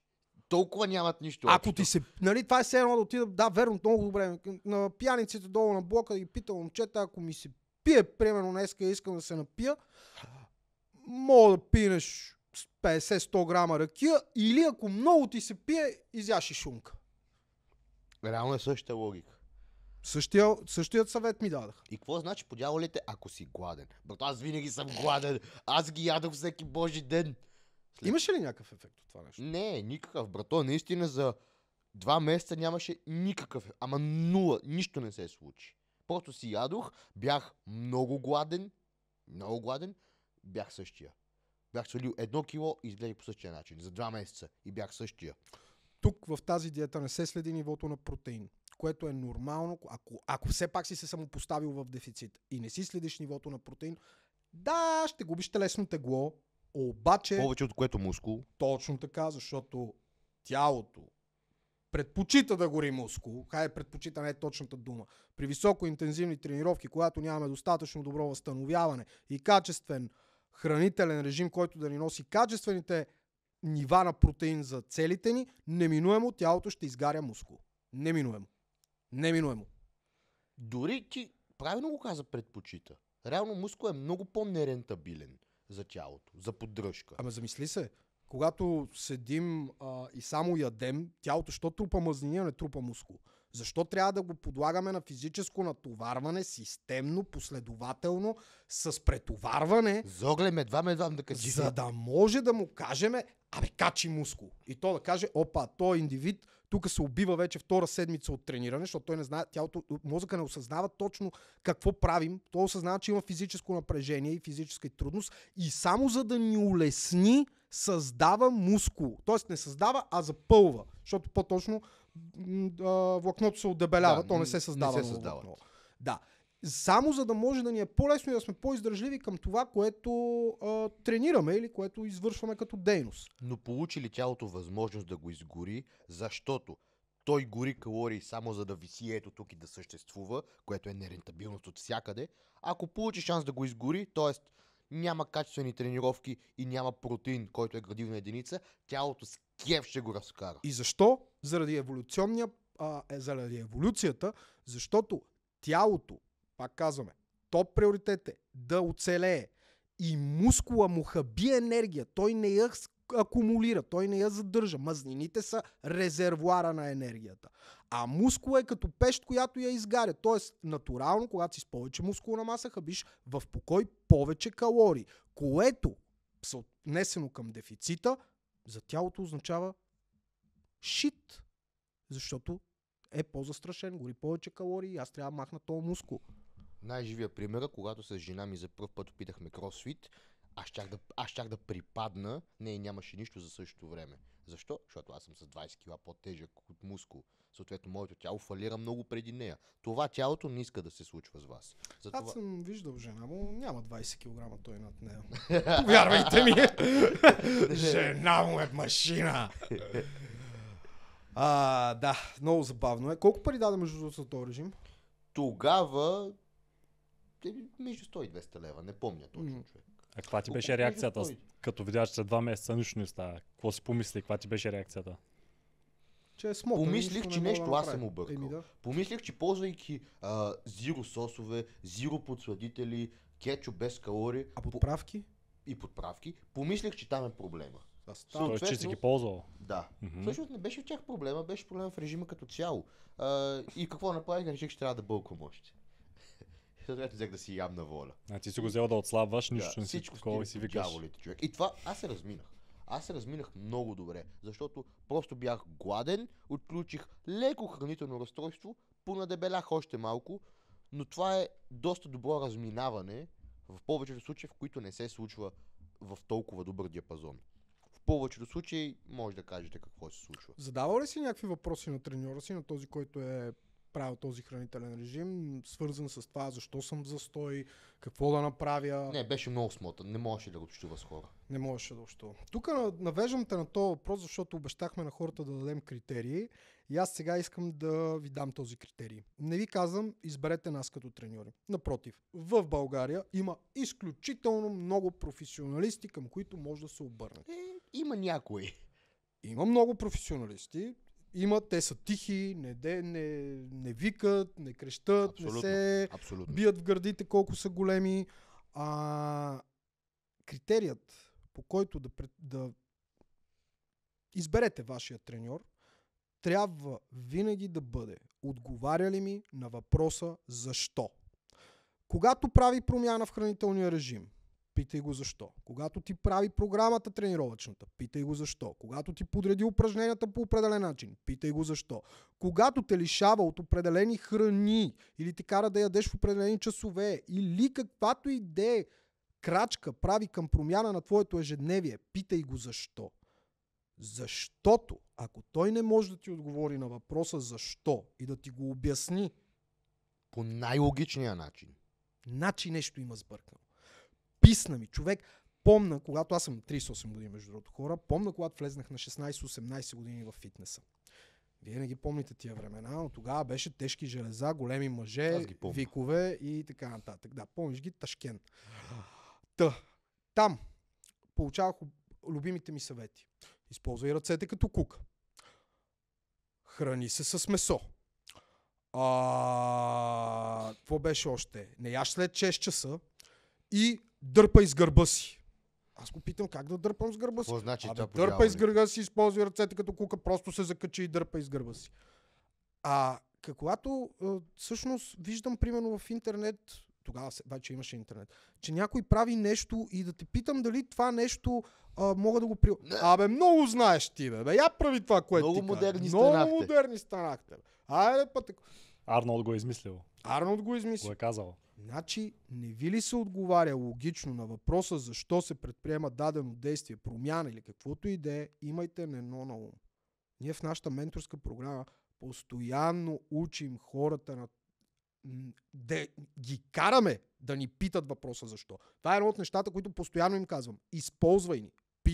толкова нямат нищо. Ако общо. ти се. Нали, това е все едно да отида. Да, верно, много добре. На пияниците долу на блока да ги питам, момчета, ако ми се пие, примерно днес искам да се напия, мога да пинеш 50-100 грама ракия или ако много ти се пие, изяши шунка. Реално е същата логика. Същия, същият съвет ми дадах. И какво значи по дяволите, ако си гладен? Брат, аз винаги съм гладен. Аз ги ядох всеки божи ден. След... Имаше ли някакъв ефект от това нещо? Не, никакъв, брато. Наистина за два месеца нямаше никакъв. Ама нула. Нищо не се случи. Просто си ядох, бях много гладен. Много гладен. Бях същия. Бях свалил едно кило и изгледах по същия начин. За два месеца и бях същия. Тук в тази диета не се следи нивото на протеин, което е нормално, ако, ако все пак си се самопоставил в дефицит и не си следиш нивото на протеин, да, ще губиш телесно тегло, обаче... Повече от което мускул. Точно така, защото тялото предпочита да гори мускул. Хай, предпочита не е точната дума. При високо интензивни тренировки, когато нямаме достатъчно добро възстановяване и качествен хранителен режим, който да ни носи качествените нива на протеин за целите ни, неминуемо тялото ще изгаря мускул. Неминуемо. Неминуемо. Дори ти правилно го каза предпочита. Реално мускул е много по-нерентабилен за тялото, за поддръжка. Ама замисли се, когато седим а, и само ядем, тялото що трупа мазнини, а не трупа мускул. Защо трябва да го подлагаме на физическо натоварване, системно, последователно, с претоварване? Зогле ме два ме да кажи. За да може да му кажеме, абе качи мускул. И то да каже, опа, той е индивид тук се убива вече втора седмица от трениране, защото той не знае, тялото, мозъка не осъзнава точно какво правим. Той осъзнава, че има физическо напрежение и физическа трудност. И само за да ни улесни, създава мускул. Тоест не създава, а запълва. Защото по-точно влакното се отдебелява, да, то не се създава. Не се създава. Влакно. Да. Само за да може да ни е по-лесно и да сме по-издържливи към това, което а, тренираме или което извършваме като дейност. Но получи ли тялото възможност да го изгори, защото той гори калории само за да виси ето тук и да съществува, което е нерентабилност от всякъде, ако получи шанс да го изгори, т.е. няма качествени тренировки и няма протеин, който е градивна единица, тялото с кеф ще го разкара. И защо заради еволюционния, а, е, заради еволюцията, защото тялото, пак казваме, топ приоритет е да оцелее. И мускула му хаби енергия, той не я акумулира, той не я задържа. Мазнините са резервуара на енергията. А мускула е като пещ, която я изгаря. Тоест, натурално, когато си с повече мускулна маса, хабиш в покой повече калории, което, съотнесено към дефицита, за тялото означава шит, защото е по-застрашен, гори повече калории, аз трябва да махна този мускул. Най-живия пример, е, когато с жена ми за първ път опитахме кросфит, аз щях да, аз чак да припадна, не, нямаше нищо за същото време. Защо? Защото аз съм с 20 кг по-тежък от мускул. Съответно, моето тяло фалира много преди нея. Това тялото не иска да се случва с вас. За Аз съм виждал жена му, няма 20 кг той над нея. Вярвайте ми! жена му е машина! А, да, много забавно е. Колко пари даде между другото за този режим? Тогава е, между 100 и 200 лева, не помня точно mm. човек. А каква ти беше реакцията, като видяш че след два месеца нищо не става? Какво си помисли, каква ти беше реакцията? Че е смок, Помислих, че нещо аз съм объркал. Еми, да. Помислих, че ползвайки а, зиро сосове, зиро подсладители, кетчуп без калории... А подправки? И подправки. Помислих, че там е проблема подкаст. Тоест, че си ги ползвал. Да. Mm-hmm. Всъщност не беше в тях проблема, беше проблема в режима като цяло. А, и какво направих? Реших, че трябва да бълкам още. Съответно взех да си на воля. А ти си го взел да отслабваш, нищо да, не си такова и си викаш. човек. И това аз се разминах. Аз се разминах много добре, защото просто бях гладен, отключих леко хранително разстройство, понадебелях още малко, но това е доста добро разминаване в повечето случаи, в които не се случва в толкова добър диапазон повечето случаи може да кажете какво се случва. Задавал ли си някакви въпроси на треньора си, на този, който е правил този хранителен режим, свързан с това, защо съм застой, какво да направя. Не, беше много смотан. Не можеше да го общува с хора. Не можеше да общува. Тук навеждам те на този въпрос, защото обещахме на хората да дадем критерии и аз сега искам да ви дам този критерий. Не ви казвам, изберете нас като треньори. Напротив, в България има изключително много професионалисти, към които може да се обърнете. Е, има някои. Има много професионалисти. Има, те са тихи, не, де, не, не викат, не крещат, Абсолютно. не се Абсолютно. бият в гърдите колко са големи. А, критерият, по който да, да изберете вашия треньор, трябва винаги да бъде отговаря ли ми на въпроса защо. Когато прави промяна в хранителния режим, Питай го защо. Когато ти прави програмата тренировъчната, питай го защо. Когато ти подреди упражненията по определен начин, питай го защо. Когато те лишава от определени храни или ти кара да ядеш в определени часове или каквато идея крачка прави към промяна на твоето ежедневие, питай го защо. Защото, ако той не може да ти отговори на въпроса защо и да ти го обясни по най-логичния начин, значи нещо има сбъркано писна ми. Човек, помна, когато аз съм 38 години, между другото хора, помна, когато влезнах на 16-18 години в фитнеса. Вие не ги помните тия времена, но тогава беше тежки железа, големи мъже, викове и така нататък. Да, помниш ги, Ташкен. Та, там получавах любимите ми съвети. Използвай ръцете като кука. Храни се с месо. А, какво беше още? Не яш след 6 часа и Дърпа из гърба си. Аз го питам как да дърпам с гърба си. значи Абе, това дърпа с гърба си, използвай ръцете като кука, просто се закачи и дърпа с гърба си. А когато всъщност виждам примерно в интернет, тогава вече имаше интернет, че някой прави нещо и да те питам дали това нещо а, мога да го при... Не. Абе, много знаеш ти, бе, бе. Я прави това, което много ти модерни кажа. Много модерни станахте. Айде пътък. Арнолд го е измислил. Арнолд го е измислил. Го е казал. Значи, не ви ли се отговаря логично на въпроса защо се предприема дадено действие, промяна или каквото и да е, имайте едно на ум. Ние в нашата менторска програма постоянно учим хората на да ги караме да ни питат въпроса защо. Това е едно от нещата, които постоянно им казвам. Използвай ни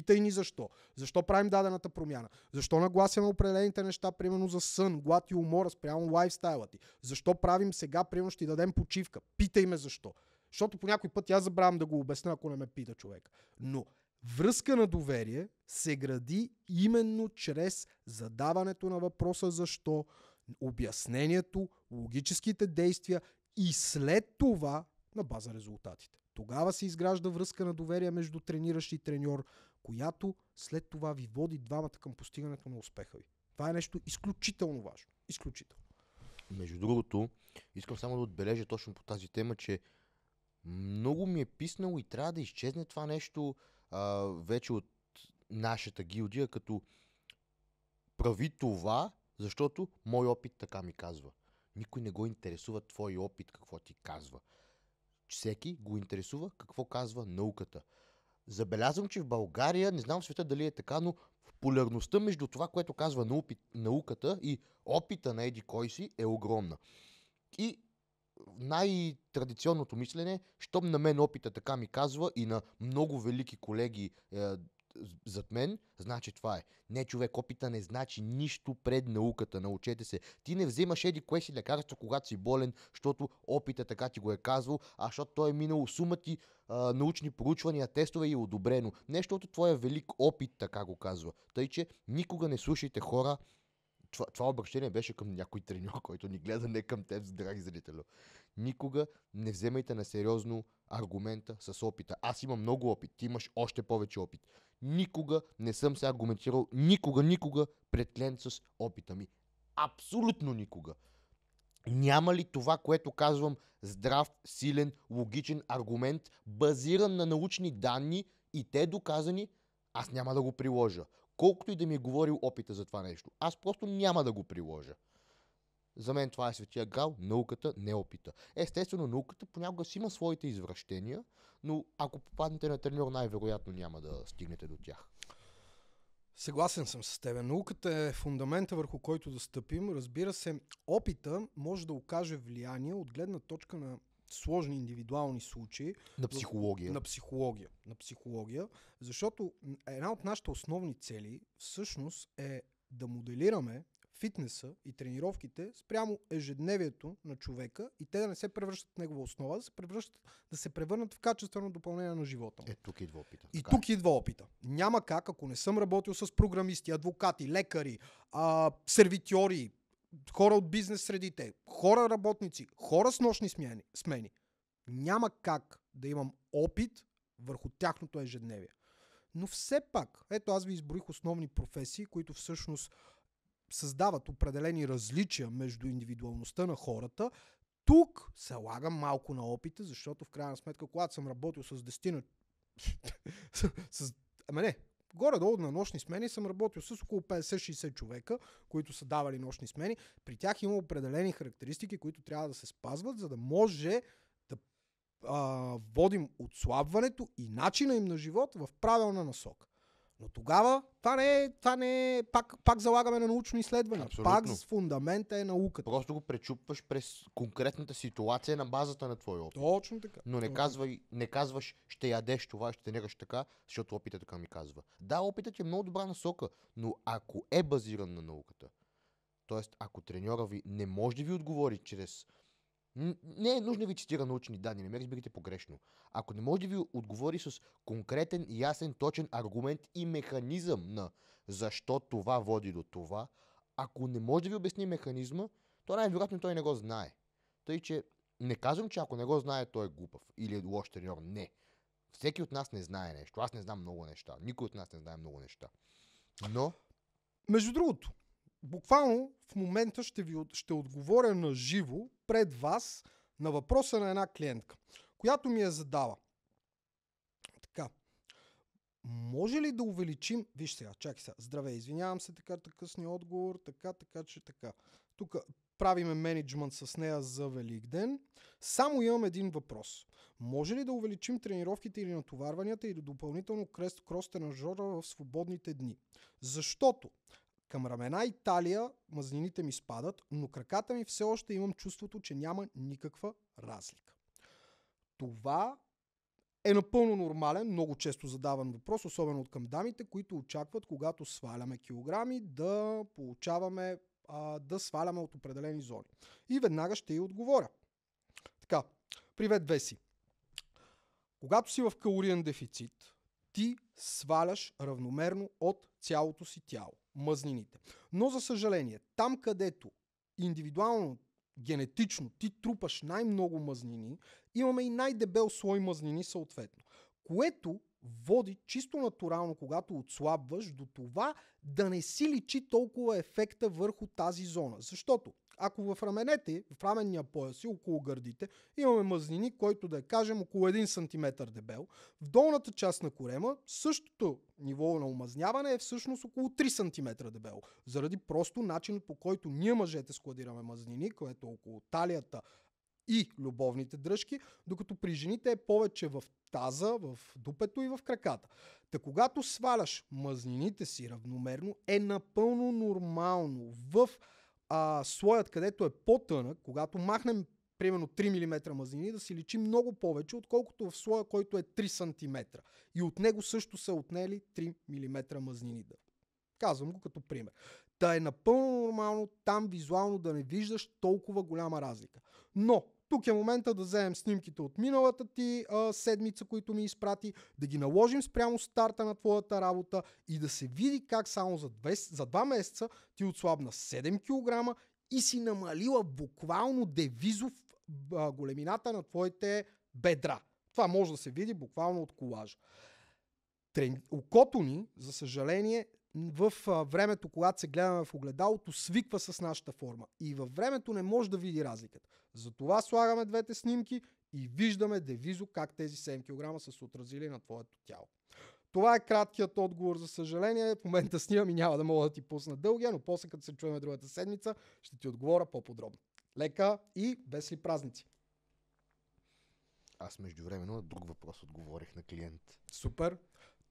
тъй ни защо. Защо правим дадената промяна? Защо нагласяме определените неща, примерно за сън, глад и умора, спрямо лайфстайла ти? Защо правим сега, примерно ще дадем почивка? Питай ме защо. Защото по някой път аз забравям да го обясня, ако не ме пита човек. Но връзка на доверие се гради именно чрез задаването на въпроса защо, обяснението, логическите действия и след това на база резултатите. Тогава се изгражда връзка на доверие между трениращ и треньор, която след това ви води двамата към постигането на успеха ви. Това е нещо изключително важно. Изключително. Между другото, искам само да отбележа точно по тази тема, че много ми е писнало и трябва да изчезне това нещо а, вече от нашата гилдия, като прави това, защото мой опит така ми казва. Никой не го интересува твой опит, какво ти казва. Всеки го интересува какво казва науката. Забелязвам, че в България, не знам в света дали е така, но в полярността между това, което казва науката и опита на Еди кой си е огромна. И най-традиционното мислене, щом на мен опита така ми казва и на много велики колеги е, зад мен, значи това е. Не, човек, опита не значи нищо пред науката. Научете се. Ти не вземаш еди кое си лекарство, когато си болен, защото опита така ти го е казвал, а защото той е минал сума ти а, научни проучвания, тестове и е одобрено. Не, защото твоя велик опит така го казва. Тъй, че никога не слушайте хора, това, това обращение беше към някой треньор, който ни гледа, не към теб, драги зрителю. Никога не вземайте на сериозно аргумента с опита. Аз имам много опит, ти имаш още повече опит. Никога не съм се аргументирал, никога, никога пред клиент с опита ми. Абсолютно никога. Няма ли това, което казвам, здрав, силен, логичен аргумент, базиран на научни данни и те доказани, аз няма да го приложа. Колкото и да ми е говорил опита за това нещо. Аз просто няма да го приложа. За мен това е светия грал, науката не е опита. Естествено, науката понякога си има своите извращения, но ако попаднете на треньор, най-вероятно няма да стигнете до тях. Съгласен съм с теб. Науката е фундамента върху който да стъпим. Разбира се, опита може да окаже влияние от гледна точка на сложни индивидуални случаи. На психология. На психология. На психология. Защото една от нашите основни цели всъщност е да моделираме фитнеса и тренировките спрямо ежедневието на човека и те да не се превръщат в негова основа, да се, превръщат, да се превърнат в качествено допълнение на живота Е, тук идва опита. И така. тук идва опита. Няма как, ако не съм работил с програмисти, адвокати, лекари, а, сервитьори, хора от бизнес средите, хора работници, хора с нощни смени, смени. Няма как да имам опит върху тяхното ежедневие. Но все пак, ето аз ви изброих основни професии, които всъщност създават определени различия между индивидуалността на хората. Тук се лагам малко на опита, защото в крайна сметка, когато съм работил с дестина... с... Ама не, горе-долу на нощни смени съм работил с около 50-60 човека, които са давали нощни смени. При тях има определени характеристики, които трябва да се спазват, за да може да а, водим отслабването и начина им на живот в правилна насока. Но тогава това не е, това не е пак, пак залагаме на научно изследване. Абсолютно. Пак с фундамента е науката. Просто го пречупваш през конкретната ситуация на базата на твоя опит. Точно така. Но не, казвай, не казваш, ще ядеш това, ще негаш така, защото опита така ми казва. Да, опитът е много добра насока, но ако е базиран на науката, т.е. ако треньора ви не може да ви отговори чрез не е нужно да ви цитира научни данни, не ме разбирайте погрешно. Ако не може да ви отговори с конкретен, ясен, точен аргумент и механизъм на защо това води до това, ако не може да ви обясни механизма, то най-вероятно той не го знае. Тъй, че не казвам, че ако не го знае, той е глупав или е лош треньор. Не. Всеки от нас не знае нещо. Аз не знам много неща. Никой от нас не знае много неща. Но... Между другото, буквално в момента ще, ви, ще отговоря на живо пред вас на въпроса на една клиентка, която ми е задала. Така. Може ли да увеличим... Виж сега, чакай сега. Здравей, извинявам се, така, така късни отговор, така, така, че така. Тук правиме менеджмент с нея за Велик ден. Само имам един въпрос. Може ли да увеличим тренировките или натоварванията или допълнително на жора в свободните дни? Защото към рамена и талия мазнините ми спадат, но краката ми все още имам чувството, че няма никаква разлика. Това е напълно нормален, много често задаван въпрос, особено от към дамите, които очакват, когато сваляме килограми, да получаваме, а, да сваляме от определени зони. И веднага ще й отговоря. Така, привет, Веси. Когато си в калориен дефицит, ти сваляш равномерно от цялото си тяло. Мъзнините. Но за съжаление, там където индивидуално генетично ти трупаш най-много мъзнини, имаме и най-дебел слой мъзнини, съответно. Което води чисто натурално, когато отслабваш, до това да не си личи толкова ефекта върху тази зона. Защото ако в раменете, в раменния пояс и около гърдите имаме мазнини, който да кажем около 1 см дебел, в долната част на корема същото ниво на омазняване е всъщност около 3 см дебело. Заради просто начинът по който ние мъжете складираме мазнини, което е около талията, и любовните дръжки, докато при жените е повече в таза, в дупето и в краката. Та когато сваляш мазнините си равномерно, е напълно нормално в а, слоят, където е по-тънък, когато махнем примерно 3 мм мазнини, да си личи много повече, отколкото в слоя, който е 3 см. И от него също са отнели 3 мм мазнини. Казвам го като пример. Та е напълно нормално там визуално да не виждаш толкова голяма разлика. Но тук е момента да вземем снимките от миналата ти а, седмица, които ми изпрати, да ги наложим спрямо старта на твоята работа и да се види как само за две, за два месеца ти отслабна 7 кг и си намалила буквално девизов а, големината на твоите бедра. Това може да се види буквално от колажа. Трен... Окото ни, за съжаление, в а, времето, когато се гледаме в огледалото, свиква с нашата форма. И във времето не може да види разликата. Затова слагаме двете снимки и виждаме девизо как тези 7 кг са се отразили на твоето тяло. Това е краткият отговор, за съжаление. В момента снимам и няма да мога да ти пусна дългия, но после като се чуем другата седмица, ще ти отговоря по-подробно. Лека и без ли празници. Аз междувременно друг въпрос отговорих на клиент. Супер.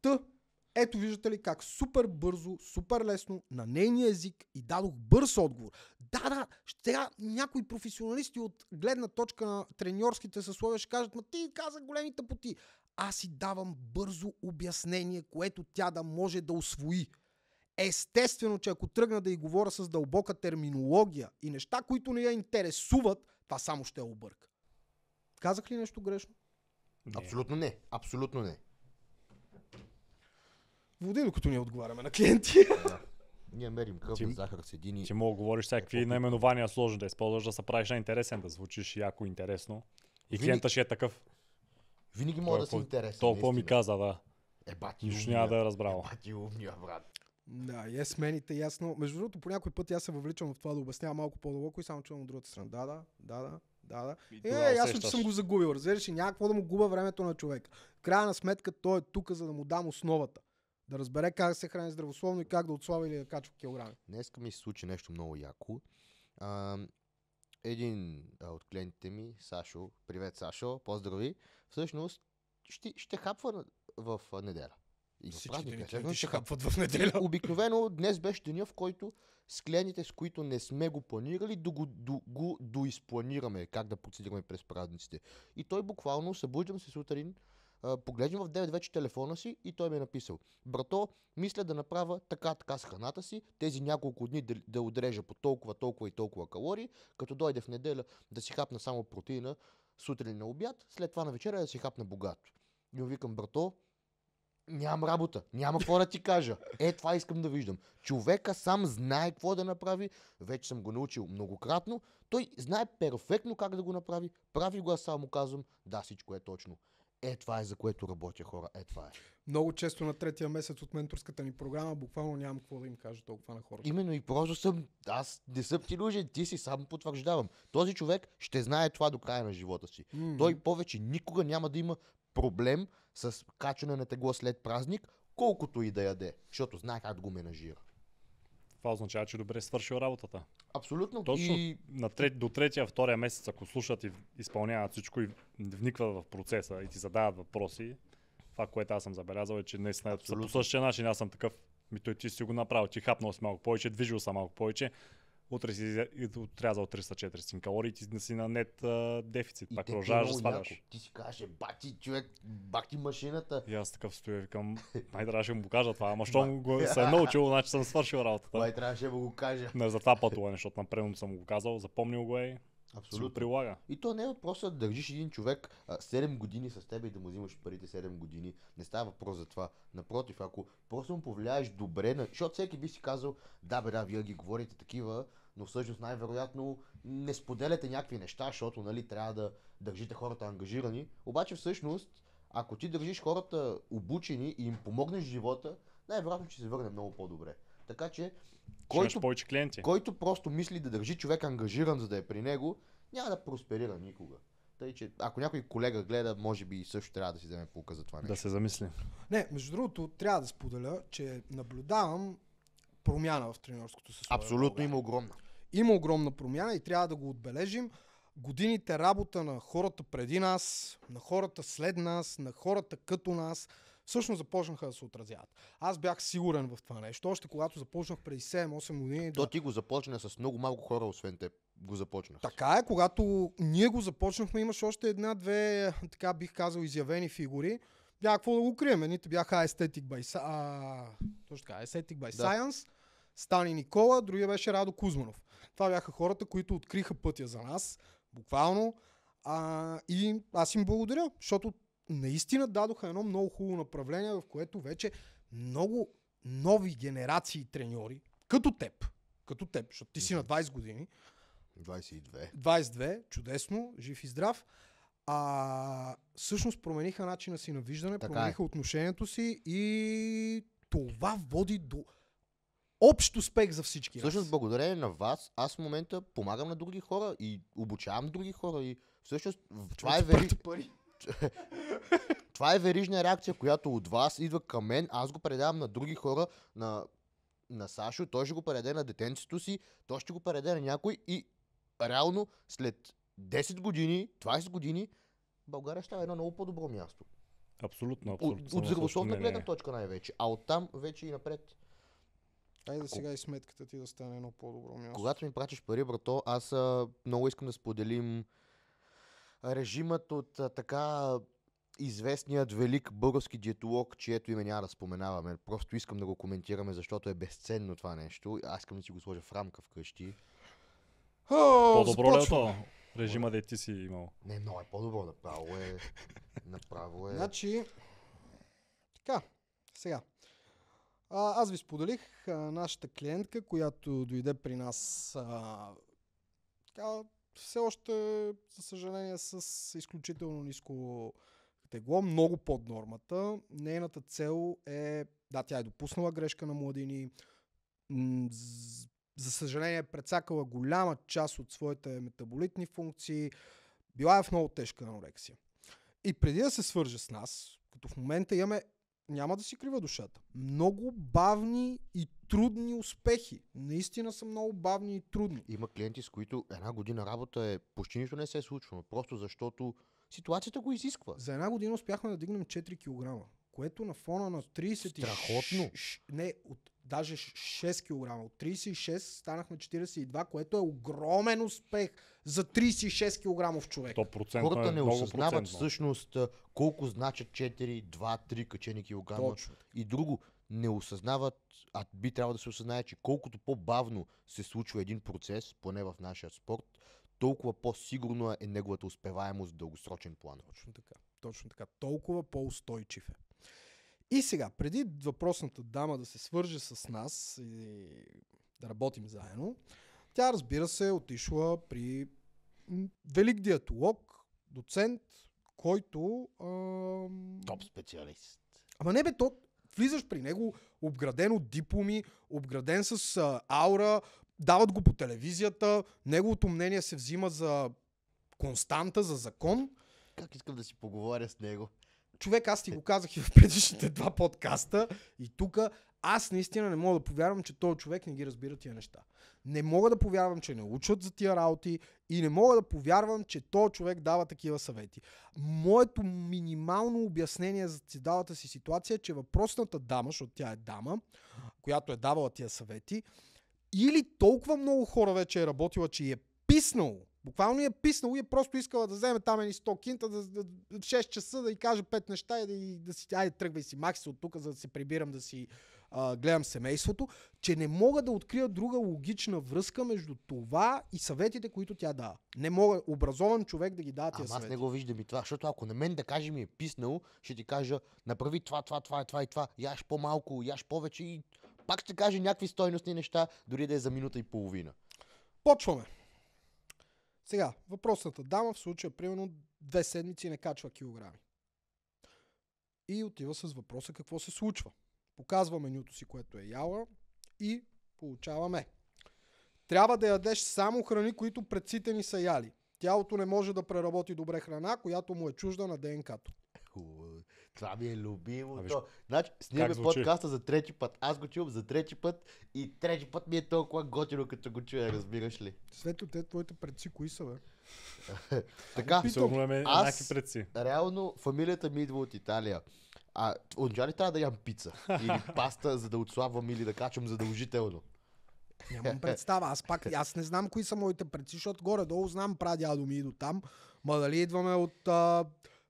Та, ето виждате ли как супер бързо, супер лесно, на нейния език и дадох бърз отговор. Да, да, сега някои професионалисти от гледна точка на треньорските съсловия ще кажат, ма ти каза големите пути. Аз си давам бързо обяснение, което тя да може да освои. Естествено, че ако тръгна да й говоря с дълбока терминология и неща, които не я интересуват, това само ще я обърка. Казах ли нещо грешно? Не. Абсолютно не. Абсолютно не. Води, докато ние отговаряме на клиенти. Да. Ние мерим кръв, ти, захар, седини. Ти мога да говориш всякакви наименования е сложно да използваш, да се правиш най интересен, да звучиш яко интересно. И винаги, клиента ще е такъв. Винаги мога да си интересен. Толкова ми каза, да. Е, бати Нищо няма да е разбрал. Е, бати умния, брат. Да, е е смените, ясно. Между другото, по някой път аз се въвличам в това да обяснявам малко по-дълбоко и само чувам от другата страна. Да, да, да, да, да, да. Е, е, ясно, че съм го загубил. Разбираш ли, някакво да му губа времето на човек. В крайна сметка той е тук, за да му дам основата. Да разбере как се храни здравословно и как да отслаби или да качва килограми. Днеска ми се случи нещо много яко. А, един а, от клиентите ми, Сашо, привет Сашо, поздрави, всъщност ще, ще хапва в неделя. И Всички празника, клиенти ще хапват в неделя. Обикновено днес беше деня, в който с клиентите, с които не сме го планирали, да го, до, го доизпланираме, как да процедираме през празниците. И той буквално събуждам се сутрин, погледнем в 9 вече телефона си и той ми е написал. Брато, мисля да направя така, така с храната си, тези няколко дни да, да отрежа по толкова, толкова и толкова калории, като дойде в неделя да си хапна само протеина сутрин на обяд, след това на вечеря да си хапна богато. И му викам, брато, Нямам работа, няма какво да ти кажа. Е, това искам да виждам. Човека сам знае какво да направи, вече съм го научил многократно. Той знае перфектно как да го направи, прави го, аз само казвам, да, всичко е точно е това е за което работя хора, е това е. Много често на третия месец от менторската ни програма буквално нямам какво да им кажа толкова на хората. Именно и просто съм, аз не съм ти нужен, ти си сам потвърждавам. Този човек ще знае това до края на живота си. Mm-hmm. Той повече никога няма да има проблем с качване на тегло след празник, колкото и да яде, защото знае как да го менажира това означава, че добре е свършил работата. Абсолютно. Точно и... на трет, до третия, втория месец, ако слушат и изпълняват всичко и вникват в процеса и ти задават въпроси, това, което аз съм забелязал е, че наистина е по същия начин аз съм такъв. Ми той ти си го направил, ти хапнал си малко повече, движил съм малко повече утре си отрязал 300-400 калории, ти си на нет а, дефицит, пак продължаваш да спадаш. Няко. Ти си каже, бати човек, бати машината. И аз такъв стоя и викам, май трябваше да му кажа това, ама щом го се е научил, значи съм свършил работата. Май трябваше да му го кажа. Не, за това пътуване, защото напред съм го казал, запомнил го е. Абсолютно. прилага. И то не е въпросът да държиш един човек а, 7 години с теб и да му взимаш парите 7 години. Не става въпрос за това. Напротив, ако просто му повлияеш добре, на... защото всеки би си казал, да бе, да, вие ги говорите такива, но всъщност най-вероятно не споделяте някакви неща, защото нали, трябва да държите хората ангажирани. Обаче всъщност, ако ти държиш хората обучени и им помогнеш в живота, най-вероятно ще се върне много по-добре. Така че, който, повече клиенти. който просто мисли да държи човек ангажиран, за да е при него, няма да просперира никога. Тъй, че ако някой колега гледа, може би също трябва да си вземе полка за това нещо. Да се замисли. Не, между другото, трябва да споделя, че наблюдавам промяна в тренерското състояние. Абсолютно има огромна. Има огромна промяна и трябва да го отбележим. Годините работа на хората преди нас, на хората след нас, на хората като нас – всъщност започнаха да се отразяват. Аз бях сигурен в това нещо, още когато започнах преди 7-8 години. То да... ти го започна с много малко хора, освен те го започнах. Така е, когато ние го започнахме, имаше още една-две, така бих казал, изявени фигури. Няма какво да го крием. Едните бяха Aesthetic by, а, точно така, Aesthetic by да. Science, Стани Никола, другия беше Радо Кузманов. Това бяха хората, които откриха пътя за нас, буквално. А, и аз им благодаря, защото наистина дадоха едно много хубаво направление, в което вече много нови генерации треньори, като теб, като теб, защото ти си на 20 години. 22. 22, чудесно, жив и здрав. А всъщност промениха начина си на виждане, така е. промениха е. отношението си и това води до общ успех за всички. Всъщност, благодарение на вас, аз в момента помагам на други хора и обучавам други хора. И всъщност, това е, вери... това е верижна реакция, която от вас идва към мен, аз го предавам на други хора, на, на Сашо, той ще го предаде на детенцето си, той ще го предаде на някой и реално след 10 години, 20 години, България ще е едно много по-добро място. Абсолютно, абсолютно. От, от здравословна гледна точка най-вече, а оттам вече и напред. Айде сега и сметката ти да стане едно по-добро място. Когато ми пратиш пари, брато, аз а, много искам да споделим режимът от така известният велик български диетолог, чието име няма да споменаваме. Просто искам да го коментираме, защото е безценно това нещо. Аз искам да си го сложа в рамка вкъщи. по-добро ли е то? Режима да ти си имал. Не, много е по-добро. Направо е... Направо е... Значи... Така, сега. А, аз ви споделих а, нашата клиентка, която дойде при нас а, така, все още, за съжаление, с изключително ниско тегло, много под нормата. Нейната цел е, да, тя е допуснала грешка на младини, за съжаление е прецакала голяма част от своите метаболитни функции, била е в много тежка анорексия. И преди да се свърже с нас, като в момента имаме, няма да си крива душата, много бавни и трудни успехи. Наистина са много бавни и трудни. Има клиенти, с които една година работа е почти нищо не се е случвало, просто защото ситуацията го изисква. За една година успяхме да дигнем 4 кг, което на фона на 30... Страхотно! Ш, не, от, даже 6 кг. От 36 станахме 42, което е огромен успех за 36 кг човек. 100% Хората е не осъзнават всъщност колко значат 4, 2, 3 качени килограма Точно. и друго не осъзнават, а би трябвало да се осъзнае, че колкото по-бавно се случва един процес, поне в нашия спорт, толкова по-сигурно е неговата успеваемост в дългосрочен план. Точно така. Точно така. Толкова по-устойчив е. И сега, преди въпросната дама да се свърже с нас и да работим заедно, тя разбира се отишла при велик диатолог, доцент, който... Ам... Топ специалист. Ама не бе, то, Влизаш при него, обграден от дипломи, обграден с а, аура, дават го по телевизията, неговото мнение се взима за константа, за закон. Как искам да си поговоря с него? Човек, аз ти го казах и в предишните два подкаста и тук, аз наистина не мога да повярвам, че този човек не ги разбира тия неща не мога да повярвам, че не учат за тия работи и не мога да повярвам, че то човек дава такива съвети. Моето минимално обяснение за цидалата си ситуация е, че въпросната дама, защото тя е дама, която е давала тия съвети, или толкова много хора вече е работила, че е писнало Буквално е писнал и е просто искала да вземе там едни 100 кинта, да, да, 6 часа да й каже 5 неща и да, да си, айде тръгвай си, макси от тук, за да се прибирам да си а, гледам семейството, че не мога да открия друга логична връзка между това и съветите, които тя дава. Не мога образован човек да ги дава тези съвети. аз не го виждам и това, защото ако на мен да каже, ми е писнало, ще ти кажа направи това, това, това, това и това, яш по-малко, яш повече и пак ще каже някакви стойностни неща, дори да е за минута и половина. Почваме. Сега, въпросната дама в случая, примерно, две седмици не качва килограми. И отива с въпроса какво се случва. Показва менюто си, което е яла и получаваме. Трябва да ядеш само храни, които предците ни са яли. Тялото не може да преработи добре храна, която му е чужда на ДНК-то. Това ми е любимото. Виж, значи, снимаме подкаста за трети път. Аз го чувам за трети път и трети път ми е толкова готино, като го чуя, разбираш ли? След те твоите предци, кои са, бе? така, аз, аз, реално, фамилията ми идва от Италия. А онджари трябва да ям пица или паста, за да отслабвам или да качвам задължително. Нямам представа. Аз пак, аз не знам кои са моите предци, защото горе-долу знам прадядо ми и до там. Ма дали идваме от, а,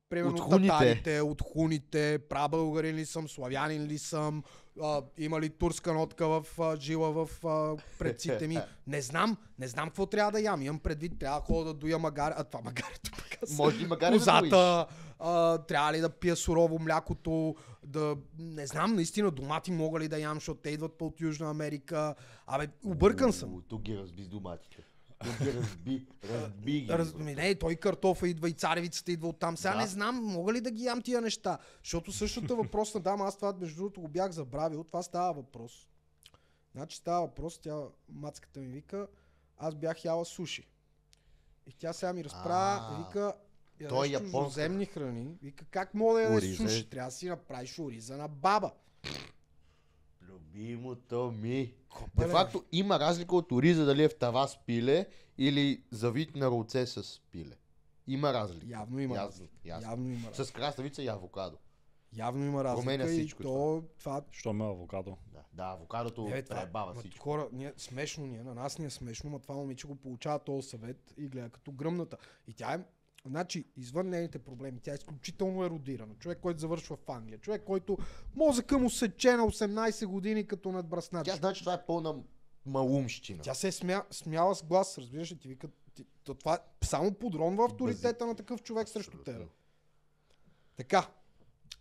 примерно, от хуните. татарите, от хуните, прабългарин ли съм, славянин ли съм, а, има ли турска нотка в а, жила в а, предците ми. Не знам, не знам какво трябва да ям. Имам предвид, трябва да ходя да доя магаре, а това магарето пък Може и магаре козата, да а, трябва ли да пия сурово млякото, да не знам, наистина домати мога ли да ям, защото те идват от Южна Америка. Абе, объркан съм. Тук ги разби с доматите. Тук разби, разби ги. Раз, не, той картофа идва и царевицата идва оттам. Сега да. не знам, мога ли да ги ям тия неща. Защото същата на дама, аз това между другото го бях забравил, това става въпрос. Значи става въпрос, тя мацката ми вика, аз бях яла суши. И тя сега ми разправя, вика, е, Той е японски. земни храни. Вика, как мога да я суши? Трябва да си направиш ориза на баба. Любимото ми. Копеле. Де факто има разлика от ориза дали е в тава с пиле или завит на руце с пиле. Има разлика. Явно има ясно, разлика. Ясно. Явно има разлика. С краставица и авокадо. Явно има разлика Променя всичко то, това... Що ме авокадо? Да, да авокадото е, пребава това, всичко. Хора, ние, смешно ни е, на нас ни е смешно, но това момиче го получава този съвет и гледа като гръмната. И тя е Значи, извън нейните проблеми, тя е изключително еродирана. Човек, който завършва в Англия. Човек, който мозъка му се че на 18 години като надбраснач. Тя значи това е пълна малумщина. Тя се е смя, смяла с глас, разбираш ли, ти вика, ти, то това само подронва авторитета на такъв човек срещу теб. Така,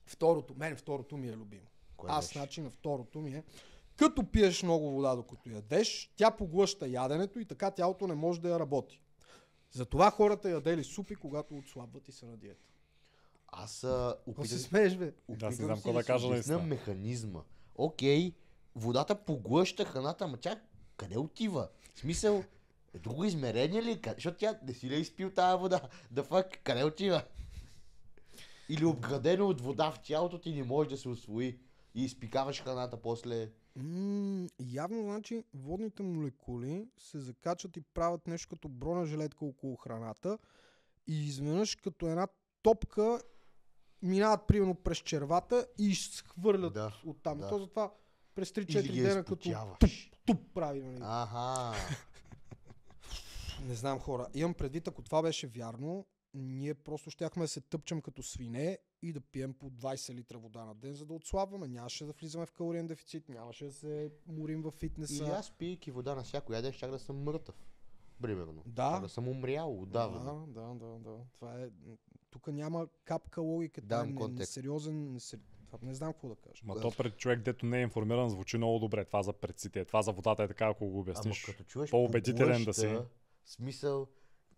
второто, мен второто ми е любимо. Кое Аз, значи, на второто ми е, като пиеш много вода, докато ядеш, тя поглъща яденето и така тялото не може да я работи. Затова хората ядели супи, когато отслабват и са на диета. Аз а, опитам, се смееш, бе? да, си знам какво да кажа наистина. механизма. Окей, водата поглъща храната, ама тя къде отива? В смисъл, е друго измерение ли? Защото тя не си ли е изпил тази вода? Да фак, къде отива? Или обградено от вода в тялото ти не може да се освои и изпикаваш храната после М- явно, значи, водните молекули се закачат и правят нещо като брона жилетка около храната и изведнъж като една топка минават примерно през червата и схвърлят да, от там. Да. То затова през 3-4 дена като туп, туп прави. Нали? Ага. Не знам хора. Имам предвид, ако това беше вярно, ние просто щяхме да се тъпчем като свине и да пием по 20 литра вода на ден, за да отслабваме. Нямаше да влизаме в калориен дефицит, нямаше да се морим в фитнеса. И аз пийки вода на всяко яден, щях да съм мъртъв. Примерно. Да. Щях да съм умрял отдавна. Да, да, да, да. Това е... Тук няма капка логика. Да, не, сериозен. Това не знам какво да кажа. Ма да. то пред човек, дето не е информиран, звучи много добре. Това за предците, това за водата е така, ако го обясниш. Ама като чуеш по-убедителен да си. Смисъл,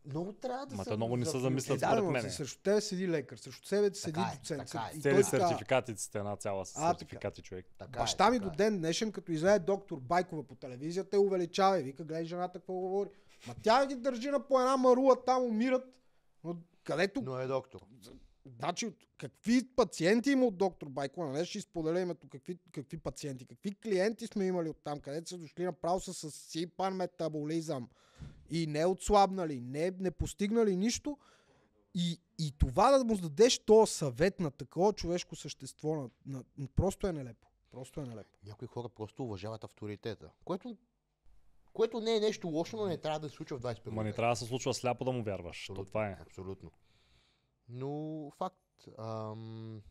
много трябва да Мата се. много не са замислят според мен. Срещу тебе седи лекар, срещу себе ти седи така е, доцент. Е, е. Цели сертификатите сте една цяла с сертификати, човек. Така е, Баща ми до е. ден днешен, като излезе доктор Байкова по телевизията, те увеличава и вика, гледай жената какво говори. Ма тя ги държи на по една марула, там умират. Но където... Но е доктор. Значи, от какви пациенти има от доктор Байкова? Не нали ще изподеля името какви, какви пациенти, какви клиенти сме имали от там, където са дошли направо с сипан метаболизъм и не отслабнали, не, не постигнали нищо. И, и това да му дадеш то съвет на такова човешко същество, на, на, просто е нелепо. Просто е нелепо. Някои хора просто уважават авторитета, което което не е нещо лошо, но не трябва да се случва в 25 век. Ма не трябва да се случва сляпо да му вярваш. Абсолютно, То това е. Абсолютно. Но факт. Ам...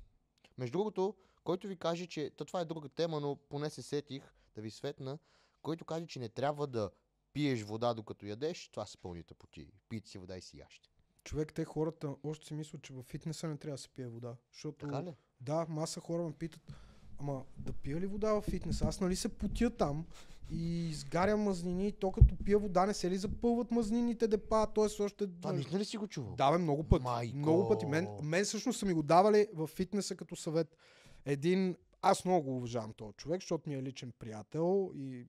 Между другото, който ви каже, че то това е друга тема, но поне се сетих да ви светна, който каже, че не трябва да пиеш вода докато ядеш, това са пълните поти. Пийте си вода и си ящи. Човек, те хората още си мислят, че във фитнеса не трябва да се пие вода. Защото... Така ли? Да, маса хора ме питат, ама да пия ли вода във фитнес? Аз нали се потя там и изгарям мазнини, то като пия вода не се ли запълват мазнините депа, т.е. още... Това не нали, ли си го чувал? Да, бе, много пъти. Майко. Много пъти. Мен, мен всъщност са ми го давали във фитнеса като съвет. Един аз много го уважавам този човек, защото ми е личен приятел и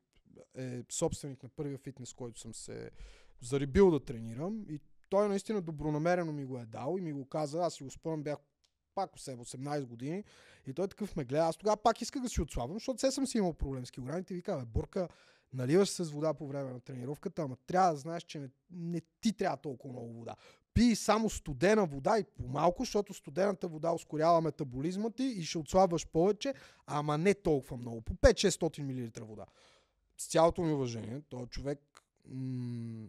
е собственик на първия фитнес, който съм се зарибил да тренирам и той наистина добронамерено ми го е дал и ми го каза, аз си го спомням, бях пак 18 години и той такъв ме гледа. Аз тогава пак исках да си отслабвам, защото все съм си имал проблем с килограмите и ви казва, бурка, наливаш се с вода по време на тренировката, ама трябва да знаеш, че не, не ти трябва толкова много вода. Пи само студена вода и по-малко, защото студената вода ускорява метаболизма ти и ще отслабваш повече, ама не толкова много. По 5-600 мл вода с цялото ми уважение, този е човек м-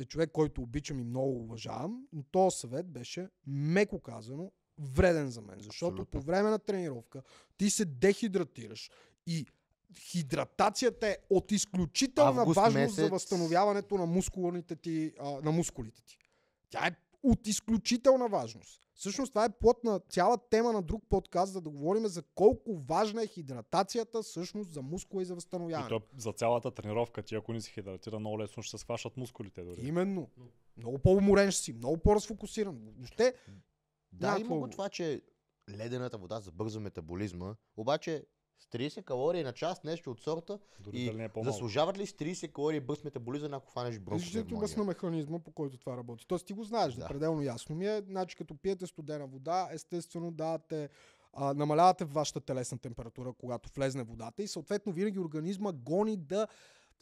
е човек, който обичам и много уважавам, но този съвет беше, меко казано, вреден за мен. Защото Абсолютно. по време на тренировка ти се дехидратираш и хидратацията е от изключителна Август важност месец... за възстановяването на, мускулните ти, а, на мускулите ти. Тя е от изключителна важност. Всъщност това е плод на цяла тема на друг подкаст, за да говорим за колко важна е хидратацията всъщност за мускула и за възстановяване. И то за цялата тренировка ти, ако не си хидратира, много лесно ще се схващат мускулите дори. Именно. Много по-уморен ще си, много по-разфокусиран. Въобще, да, има го това, че ледената вода забърза метаболизма, обаче с 30 калории на час, нещо от сорта. Дори и не е заслужават ли с 30 калории бърз метаболизъм, ако хванеш брокколи? Виждате на механизма, по който това работи. Тоест ти го знаеш, да. да пределно ясно ми е. Значи като пиете студена вода, естествено давате а, намалявате вашата телесна температура, когато влезне водата и съответно винаги организма гони да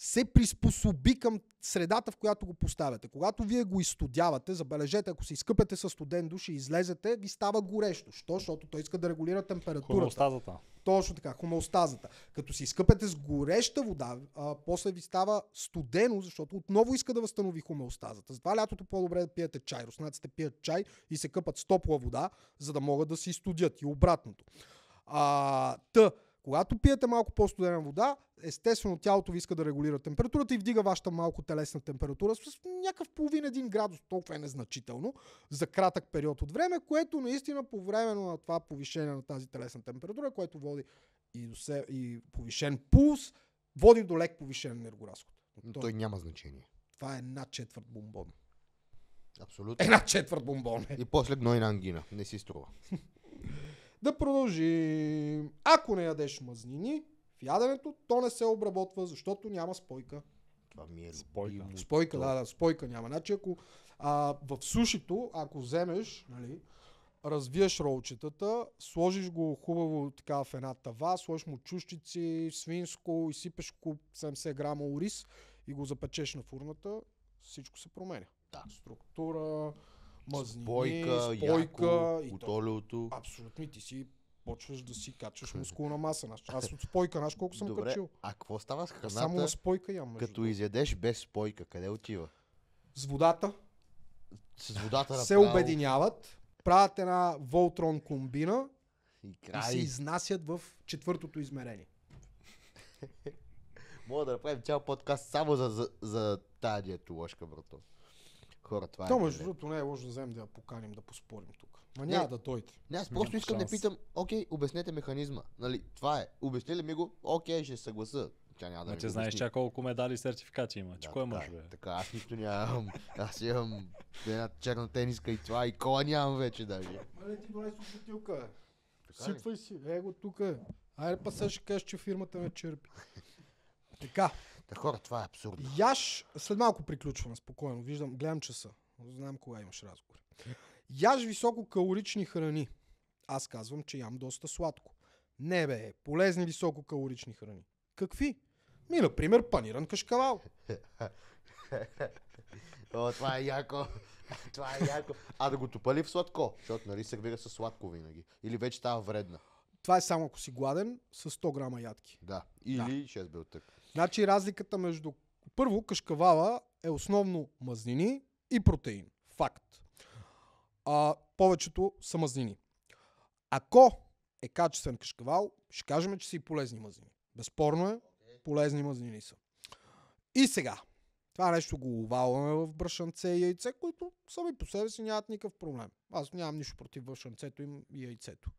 се приспособи към средата, в която го поставяте. Когато вие го изстудявате, забележете, ако се изкъпете с студен душ и излезете, ви става горещо. Що? Защото той иска да регулира температурата. Хомеостазата. Точно така, хомеостазата. Като се изкъпете с гореща вода, а, после ви става студено, защото отново иска да възстанови хомеостазата. Затова лятото по-добре да пиете чай. Руснаците пият чай и се къпат с топла вода, за да могат да се изстудят и обратното. А, тъ, когато пиете малко по-студена вода, естествено тялото ви иска да регулира температурата и вдига вашата малко телесна температура с някакъв половин един градус, толкова е незначително за кратък период от време, което наистина по време на това повишение на тази телесна температура, което води и, до се, и повишен пулс, води до лек повишен енергоразход. Но той, той няма значение. Това е една четвърт бомбон. Абсолютно. Една четвърт бомбон. Е. И после гнойна ангина. Не си струва. Да продължим. Ако не ядеш мазнини, в яденето то не се обработва, защото няма спойка. Това ми е спойка. Спойка, да, да, спойка няма. Значи ако а, в сушито, ако вземеш, нали, развиеш ролчетата, сложиш го хубаво така в една тава, сложиш му чушчици, свинско, изсипеш куп 70 грама ориз и го запечеш на фурната, всичко се променя. Да. Структура, мазнини, спойка, спойка яко, и Абсолютно, ти си почваш да си качваш мускулна маса. Аз от спойка, знаеш колко съм Добре, качил. А какво става с храната? Само на спойка ям. Като изядеш без спойка, къде отива? С водата. С водата направо. Се обединяват, правят една Волтрон комбина и, край. и се изнасят в четвъртото измерение. Мога да направим цял подкаст само за, за, за тази диетоложка, брато хора. Това е То, е между другото, не е лошо да вземем да я поканим да поспорим тук. Ма няма да дойде. Не, аз просто искам шанс. да питам, окей, обяснете механизма. Нали, това е. Обясни ли ми го? Окей, ще съгласа. Тя няма да Ма, ти значи, знаеш чак колко медали и сертификати има. Ти да, кой мъж, е. бе? Така, аз нищо нямам. Аз имам една черна тениска и това, и кола нямам вече даже. Мале, ти брай с Сипвай си. Его тук. Айде па сега ще кажеш, че фирмата ме черпи. така. Та е, хора, това е абсурдно. Яш, след малко приключвам, спокойно. Виждам, гледам часа. Знам кога имаш разговор. Яш висококалорични храни. Аз казвам, че ям доста сладко. Не бе, полезни висококалорични храни. Какви? Ми, например, паниран кашкавал. О, това е яко. Това е яко. А да го топали в сладко? Защото нали се сервира със сладко винаги. Или вече става вредна. Това е само ако си гладен с 100 грама ядки. Да. Или да. 6 белтък. Значи разликата между първо кашкавала е основно мазнини и протеин. Факт. А, повечето са мазнини. Ако е качествен кашкавал, ще кажем, че са и полезни мазнини. Безспорно е, полезни мазнини са. И сега, това нещо го овалваме в брашанце и яйце, които сами по себе си нямат никакъв проблем. Аз нямам нищо против брашанцето им и яйцето.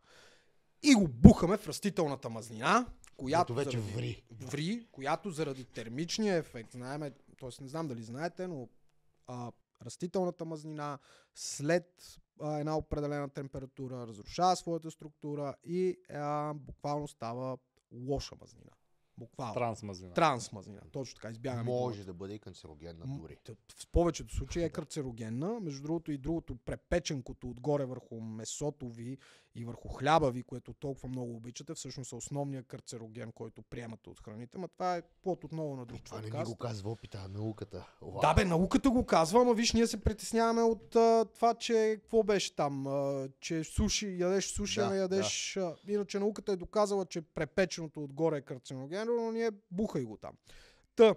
И го бухаме в растителната мазнина, която Ето вече заради, ври. ври, която заради термичния ефект, знаеме, т.е. не знам дали знаете, но а, растителната мазнина след а, една определена температура разрушава своята структура и а, буквално става лоша мазнина. Буквално. Трансмазнина. Трансмазнина, точно така. Избягаме. Може да бъде и канцерогенна дори. В повечето случаи е канцерогенна. Между другото и другото, препеченкото отгоре върху месото ви и върху хляба ви, което толкова много обичате, всъщност е основният карцероген, който приемате от храните. Ма това е плод отново на друг Това подкаст. не ни го казва опита, а науката. Уау. Да бе, науката го казва, ама виж, ние се притесняваме от а, това, че какво беше там, а, че суши, ядеш суши, да, а ядеш... Да. А, иначе науката е доказала, че препеченото отгоре е карцероген, но ние бухай го там. Та,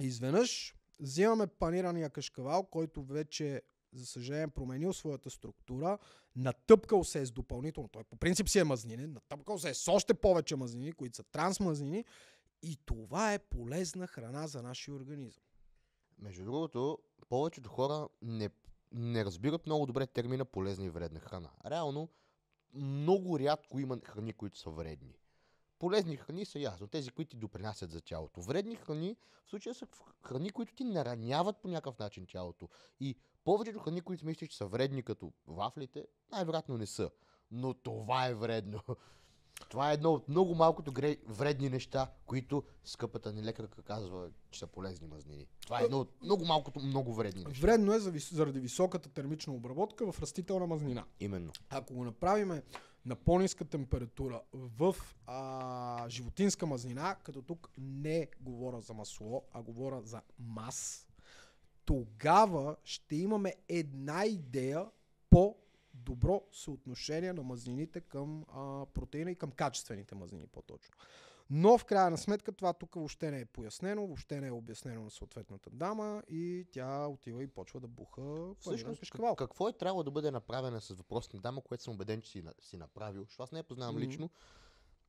изведнъж взимаме панирания кашкавал, който вече за съжаление, променил своята структура, натъпкал се е с допълнително, той по принцип си е мазнинен, натъпкал се е с още повече мазнини, които са трансмазнини, и това е полезна храна за нашия организъм. Между другото, повечето хора не, не разбират много добре термина полезна и вредна храна. Реално, много рядко има храни, които са вредни полезни храни са ясно, тези, които ти допринасят за тялото. Вредни храни в случая са храни, които ти нараняват по някакъв начин тялото. И повечето храни, които мислиш, че са вредни, като вафлите, най-вероятно не са. Но това е вредно. Това е едно от много малкото вредни неща, които скъпата ни лекарка казва, че са полезни мазнини. Това е едно от много малкото много вредни неща. Вредно е заради високата термична обработка в растителна мазнина. Именно. Ако го направим на по-ниска температура в а, животинска мазнина, като тук не говоря за масло, а говоря за мас, тогава ще имаме една идея по добро съотношение на мазнините към а, протеина и към качествените мазнини по-точно. Но в крайна сметка това тук въобще не е пояснено, въобще не е обяснено на съответната дама и тя отива и почва да буха Всъщност, пешкавал. Какво е трябвало да бъде направено с въпрос на дама, което съм убеден, че си, си направил, защото аз не я познавам mm-hmm. лично.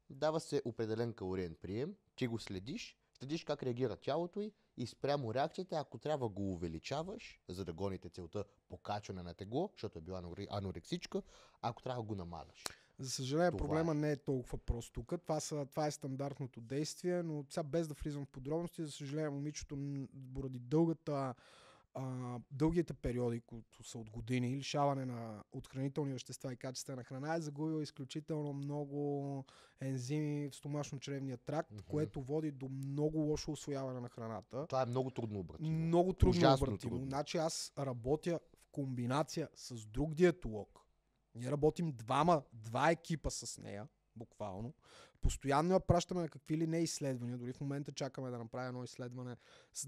Дава се определен калориен прием, ти го следиш, следиш как реагира тялото й, и спрямо реакциите, ако трябва го увеличаваш, за да гоните целта покачване на тегло, защото е била анорексичка, ако трябва го намаляш. За съжаление, това проблема е. не е толкова прост тук. Това, са, това е стандартното действие, но сега без да влизам в подробности, за съжаление, момичето поради дългата а, дългите периоди, които са от години, лишаване на, отхранителни вещества и качества на храна, е загубил изключително много ензими в стомашно-чревния тракт, mm-hmm. което води до много лошо освояване на храната. Това е много трудно обратимо. Много трудно Ужасно обратимо. Трудно. Значи аз работя в комбинация с друг диетолог. Ние работим двама, два екипа с нея, буквално, Постоянно я пращаме на какви ли не изследвания. Дори в момента чакаме да направя едно изследване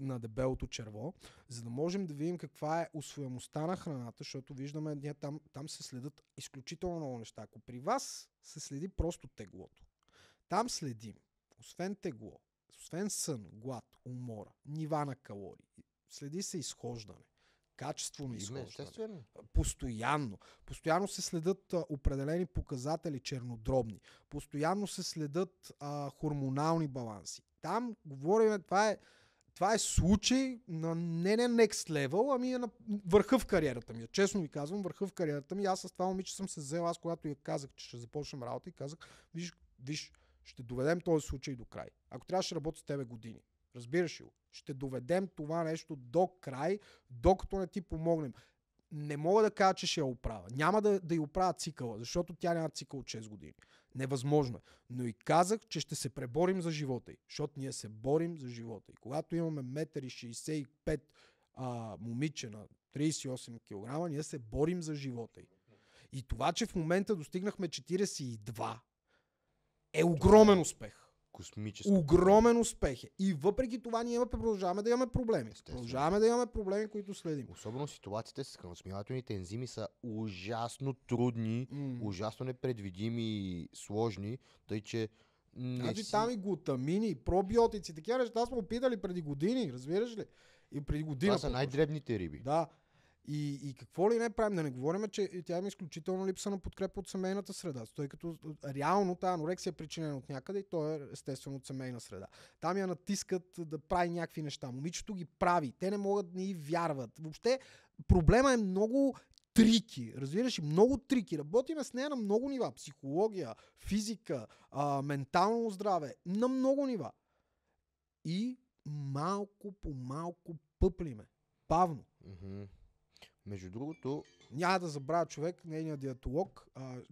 на дебелото черво, за да можем да видим каква е освоемостта на храната, защото виждаме, ние там, там се следят изключително много неща. Ако при вас се следи просто теглото, там следим, освен тегло, освен сън, глад, умора, нива на калории, следи се изхождане. Качество ами, на изхождане. Постоянно. Постоянно се следят а, определени показатели чернодробни. Постоянно се следят а, хормонални баланси. Там говорим, това е, това е случай на не на next level, ами е на върха в кариерата ми. Честно ви казвам, върха в кариерата ми. Аз с това момиче съм се взел, аз когато я казах, че ще започнем работа и казах, виж, виж, ще доведем този случай до край. Ако трябваше да работя с тебе години, Разбираш ли? Ще доведем това нещо до край, докато не ти помогнем. Не мога да кажа, че ще я оправя. Няма да, да я оправя цикъла, защото тя няма цикъл от 6 години. Невъзможно. Е. Но и казах, че ще се преборим за живота й, защото ние се борим за живота й. Когато имаме 1,65 м момиче на 38 кг, ние се борим за живота й. И това, че в момента достигнахме 42, е огромен успех космически. Огромен успех е. И въпреки това ние продължаваме да имаме проблеми. Естествено. Продължаваме да имаме проблеми, които следим. Особено ситуациите с храносмилателните ензими са ужасно трудни, mm. ужасно непредвидими и сложни, тъй че не значи, си... там и глутамини, пробиотици, такива неща сме опитали преди години, разбираш ли? И преди година. Това са най-дребните риби. Да. И, и какво ли не правим? Да не говорим, че тя има изключително липса на подкрепа от семейната среда, тъй като е, реално тази анорексия е причинена от някъде и то е естествено от семейна среда. Там я натискат да прави някакви неща. Момичето ги прави, те не могат да ни вярват. Въобще проблема е много трики. Разбираш, много трики. Работиме с нея на много нива. Психология, физика, а, ментално здраве. На много нива. И малко по малко пъплиме. Бавно. Mm-hmm. Между другото... Няма да забравя човек, нейният диатолог,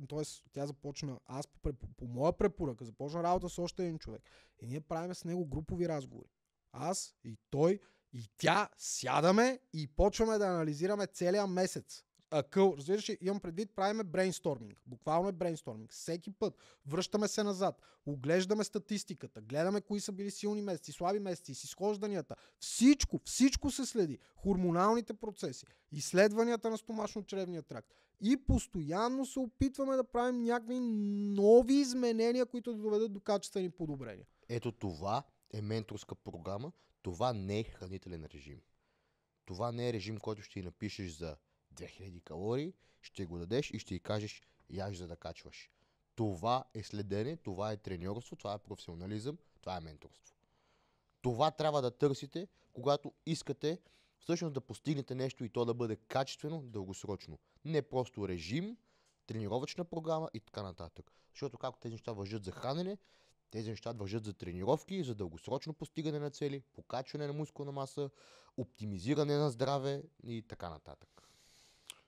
т.е. тя започна, аз по, по, по моя препоръка, започна работа с още един човек. И ние правим с него групови разговори. Аз и той и тя сядаме и почваме да анализираме целия месец акъл. Разбираш ли, имам предвид, правиме брейнсторминг. Буквално е брейнсторминг. Всеки път връщаме се назад, оглеждаме статистиката, гледаме кои са били силни месеци, слаби месеци, с изхожданията. Всичко, всичко се следи. Хормоналните процеси, изследванията на стомашно-чревния тракт. И постоянно се опитваме да правим някакви нови изменения, които да доведат до качествени подобрения. Ето това е менторска програма. Това не е хранителен режим. Това не е режим, който ще ти напишеш за 2000 калории, ще го дадеш и ще й кажеш яж за да качваш. Това е следене, това е треньорство, това е професионализъм, това е менторство. Това трябва да търсите, когато искате всъщност да постигнете нещо и то да бъде качествено, дългосрочно. Не просто режим, тренировъчна програма и така нататък. Защото както тези неща въжат за хранене, тези неща въжат за тренировки, за дългосрочно постигане на цели, покачване на мускулна маса, оптимизиране на здраве и така нататък.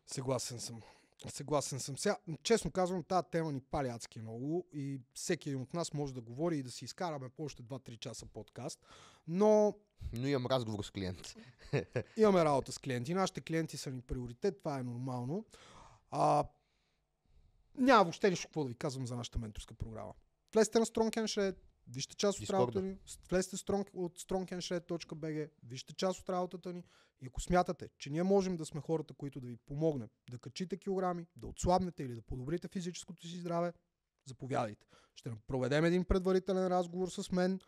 Съгласен съм. Съгласен съм. Сега, честно казвам, тази тема ни пали адски много и всеки един от нас може да говори и да си изкараме по още 2-3 часа подкаст, но... Но имам разговор с клиент. Имаме работа с клиенти. Нашите клиенти са ни приоритет, това е нормално. А, няма въобще нищо какво да ви казвам за нашата менторска програма. Влезте на StrongCanShed, Вижте част от работата ни, влезте strong, от stronghandshred.bg, вижте част от работата ни и ако смятате, че ние можем да сме хората, които да ви помогнем да качите килограми, да отслабнете или да подобрите физическото си здраве, заповядайте. Ще проведем един предварителен разговор с мен,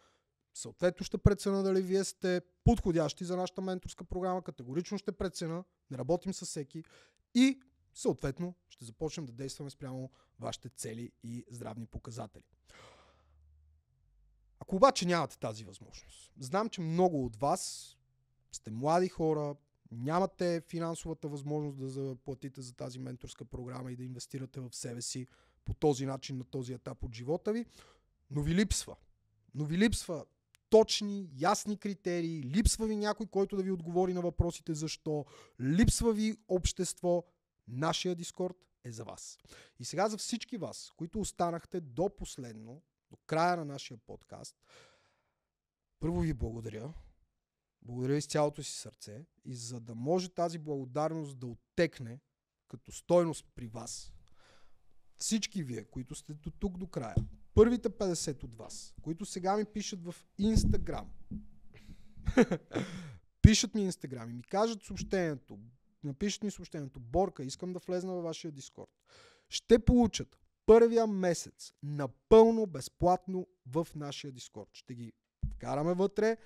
съответно ще прецена дали вие сте подходящи за нашата менторска програма, категорично ще прецена, не работим с всеки и съответно ще започнем да действаме спрямо вашите цели и здравни показатели. Ако обаче нямате тази възможност, знам, че много от вас сте млади хора, нямате финансовата възможност да заплатите за тази менторска програма и да инвестирате в себе си по този начин на този етап от живота ви, но ви липсва. Но ви липсва точни, ясни критерии, липсва ви някой, който да ви отговори на въпросите защо, липсва ви общество, нашия Дискорд е за вас. И сега за всички вас, които останахте до последно до края на нашия подкаст, първо ви благодаря. Благодаря ви с цялото си сърце. И за да може тази благодарност да оттекне като стойност при вас, всички вие, които сте до тук до края, първите 50 от вас, които сега ми пишат в Инстаграм, пишат ми Инстаграм и ми кажат съобщението, напишат ми съобщението, Борка, искам да влезна във вашия Дискорд, ще получат първия месец напълно безплатно в нашия Дискорд. Ще ги вкараме вътре,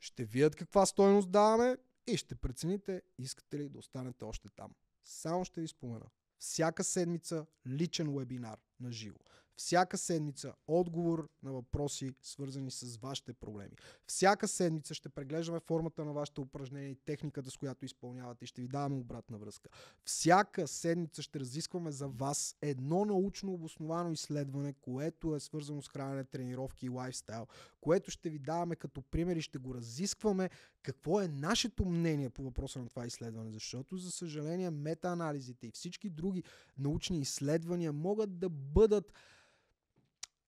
ще видят каква стойност даваме и ще прецените искате ли да останете още там. Само ще ви спомена. Всяка седмица личен вебинар на живо. Всяка седмица отговор на въпроси, свързани с вашите проблеми. Всяка седмица ще преглеждаме формата на вашето упражнение, и техниката, с която изпълнявате и ще ви даваме обратна връзка. Всяка седмица ще разискваме за вас едно научно обосновано изследване, което е свързано с хранене, тренировки и лайфстайл, което ще ви даваме като пример и ще го разискваме какво е нашето мнение по въпроса на това изследване, защото за съжаление метаанализите и всички други научни изследвания могат да бъдат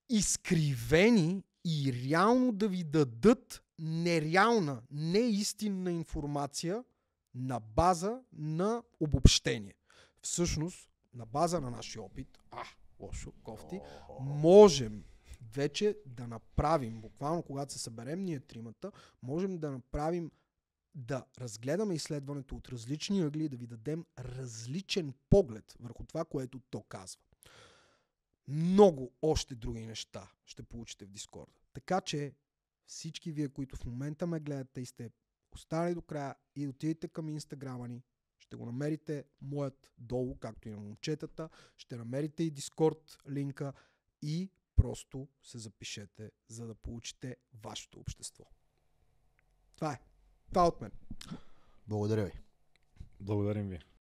изкривени и реално да ви дадат нереална, неистинна информация на база на обобщение. Всъщност, на база на нашия опит, а, лошо, кофти, можем вече да направим, буквално когато се съберем ние тримата, можем да направим да разгледаме изследването от различни ъгли и да ви дадем различен поглед върху това, което то казва. Много още други неща ще получите в Дискорда. Така че всички вие, които в момента ме гледате и сте останали до края и отидете към инстаграма ни, ще го намерите моят долу, както и на момчетата, ще намерите и Дискорд линка и Просто се запишете, за да получите вашето общество. Това е. Това е от мен. Благодаря ви. Благодарим ви.